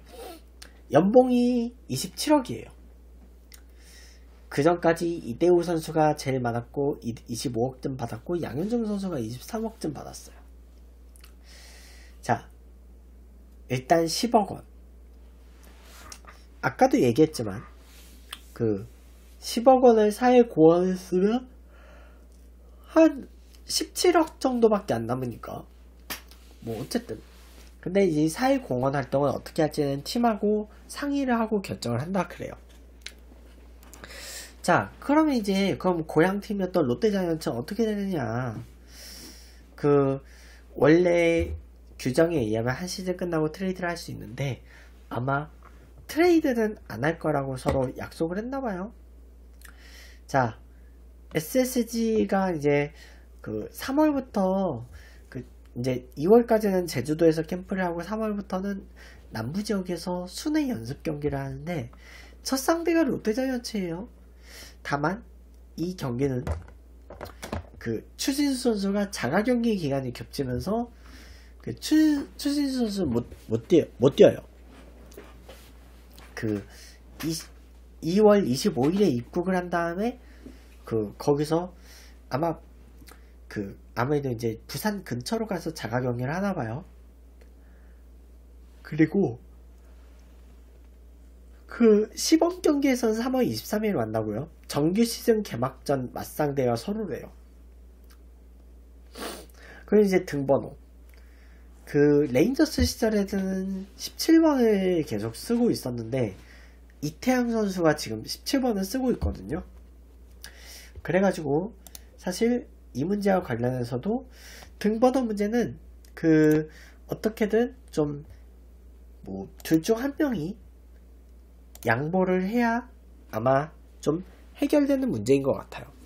연봉이 27억이에요. 그 전까지 이대호 선수가 제일 많았고 25억쯤 받았고 양현종 선수가 23억쯤 받았어요. 자, 일단 10억 원. 아까도 얘기했지만, 그, 10억 원을 사회 고안을 쓰면, 한 17억 정도밖에 안 남으니까. 뭐, 어쨌든. 근데 이 사회 공헌 활동을 어떻게 할지는 팀하고 상의를 하고 결정을 한다 그래요. 자, 그럼 이제 그럼 고향 팀이었던 롯데 자이언츠는 어떻게 되느냐? 그 원래 규정에 의하면 한 시즌 끝나고 트레이드를 할 수 있는데 아마 트레이드는 안 할 거라고 서로 약속을 했나 봐요. 자, SSG가 이제 그 3월부터 그 이제 2월까지는 제주도에서 캠프를 하고 3월부터는 남부 지역에서 순회 연습 경기를 하는데 첫 상대가 롯데자이언츠예요. 다만 이 경기는 그 추진수 선수가 자가 경기 기간이 겹치면서 츠, 그 츠진 선수 못, 못, 뛰어, 못 뛰어요. 그, 2, 월 25일에 입국을 한 다음에, 그, 거기서 아마, 그, 아무래도 이제 부산 근처로 가서 자가 격리를 하나 봐요. 그리고, 그 시범 경기에선 3월 23일 만나고요. 정규 시즌 개막전 맞상대와 서로래요. 그리고 이제 등번호. 그 레인저스 시절에는 17번을 계속 쓰고 있었는데 이태양 선수가 지금 17번을 쓰고 있거든요. 그래가지고 사실 이 문제와 관련해서도 등번호 문제는 그 어떻게든 좀 뭐 둘 중 한 명이 양보를 해야 아마 좀 해결되는 문제인 것 같아요.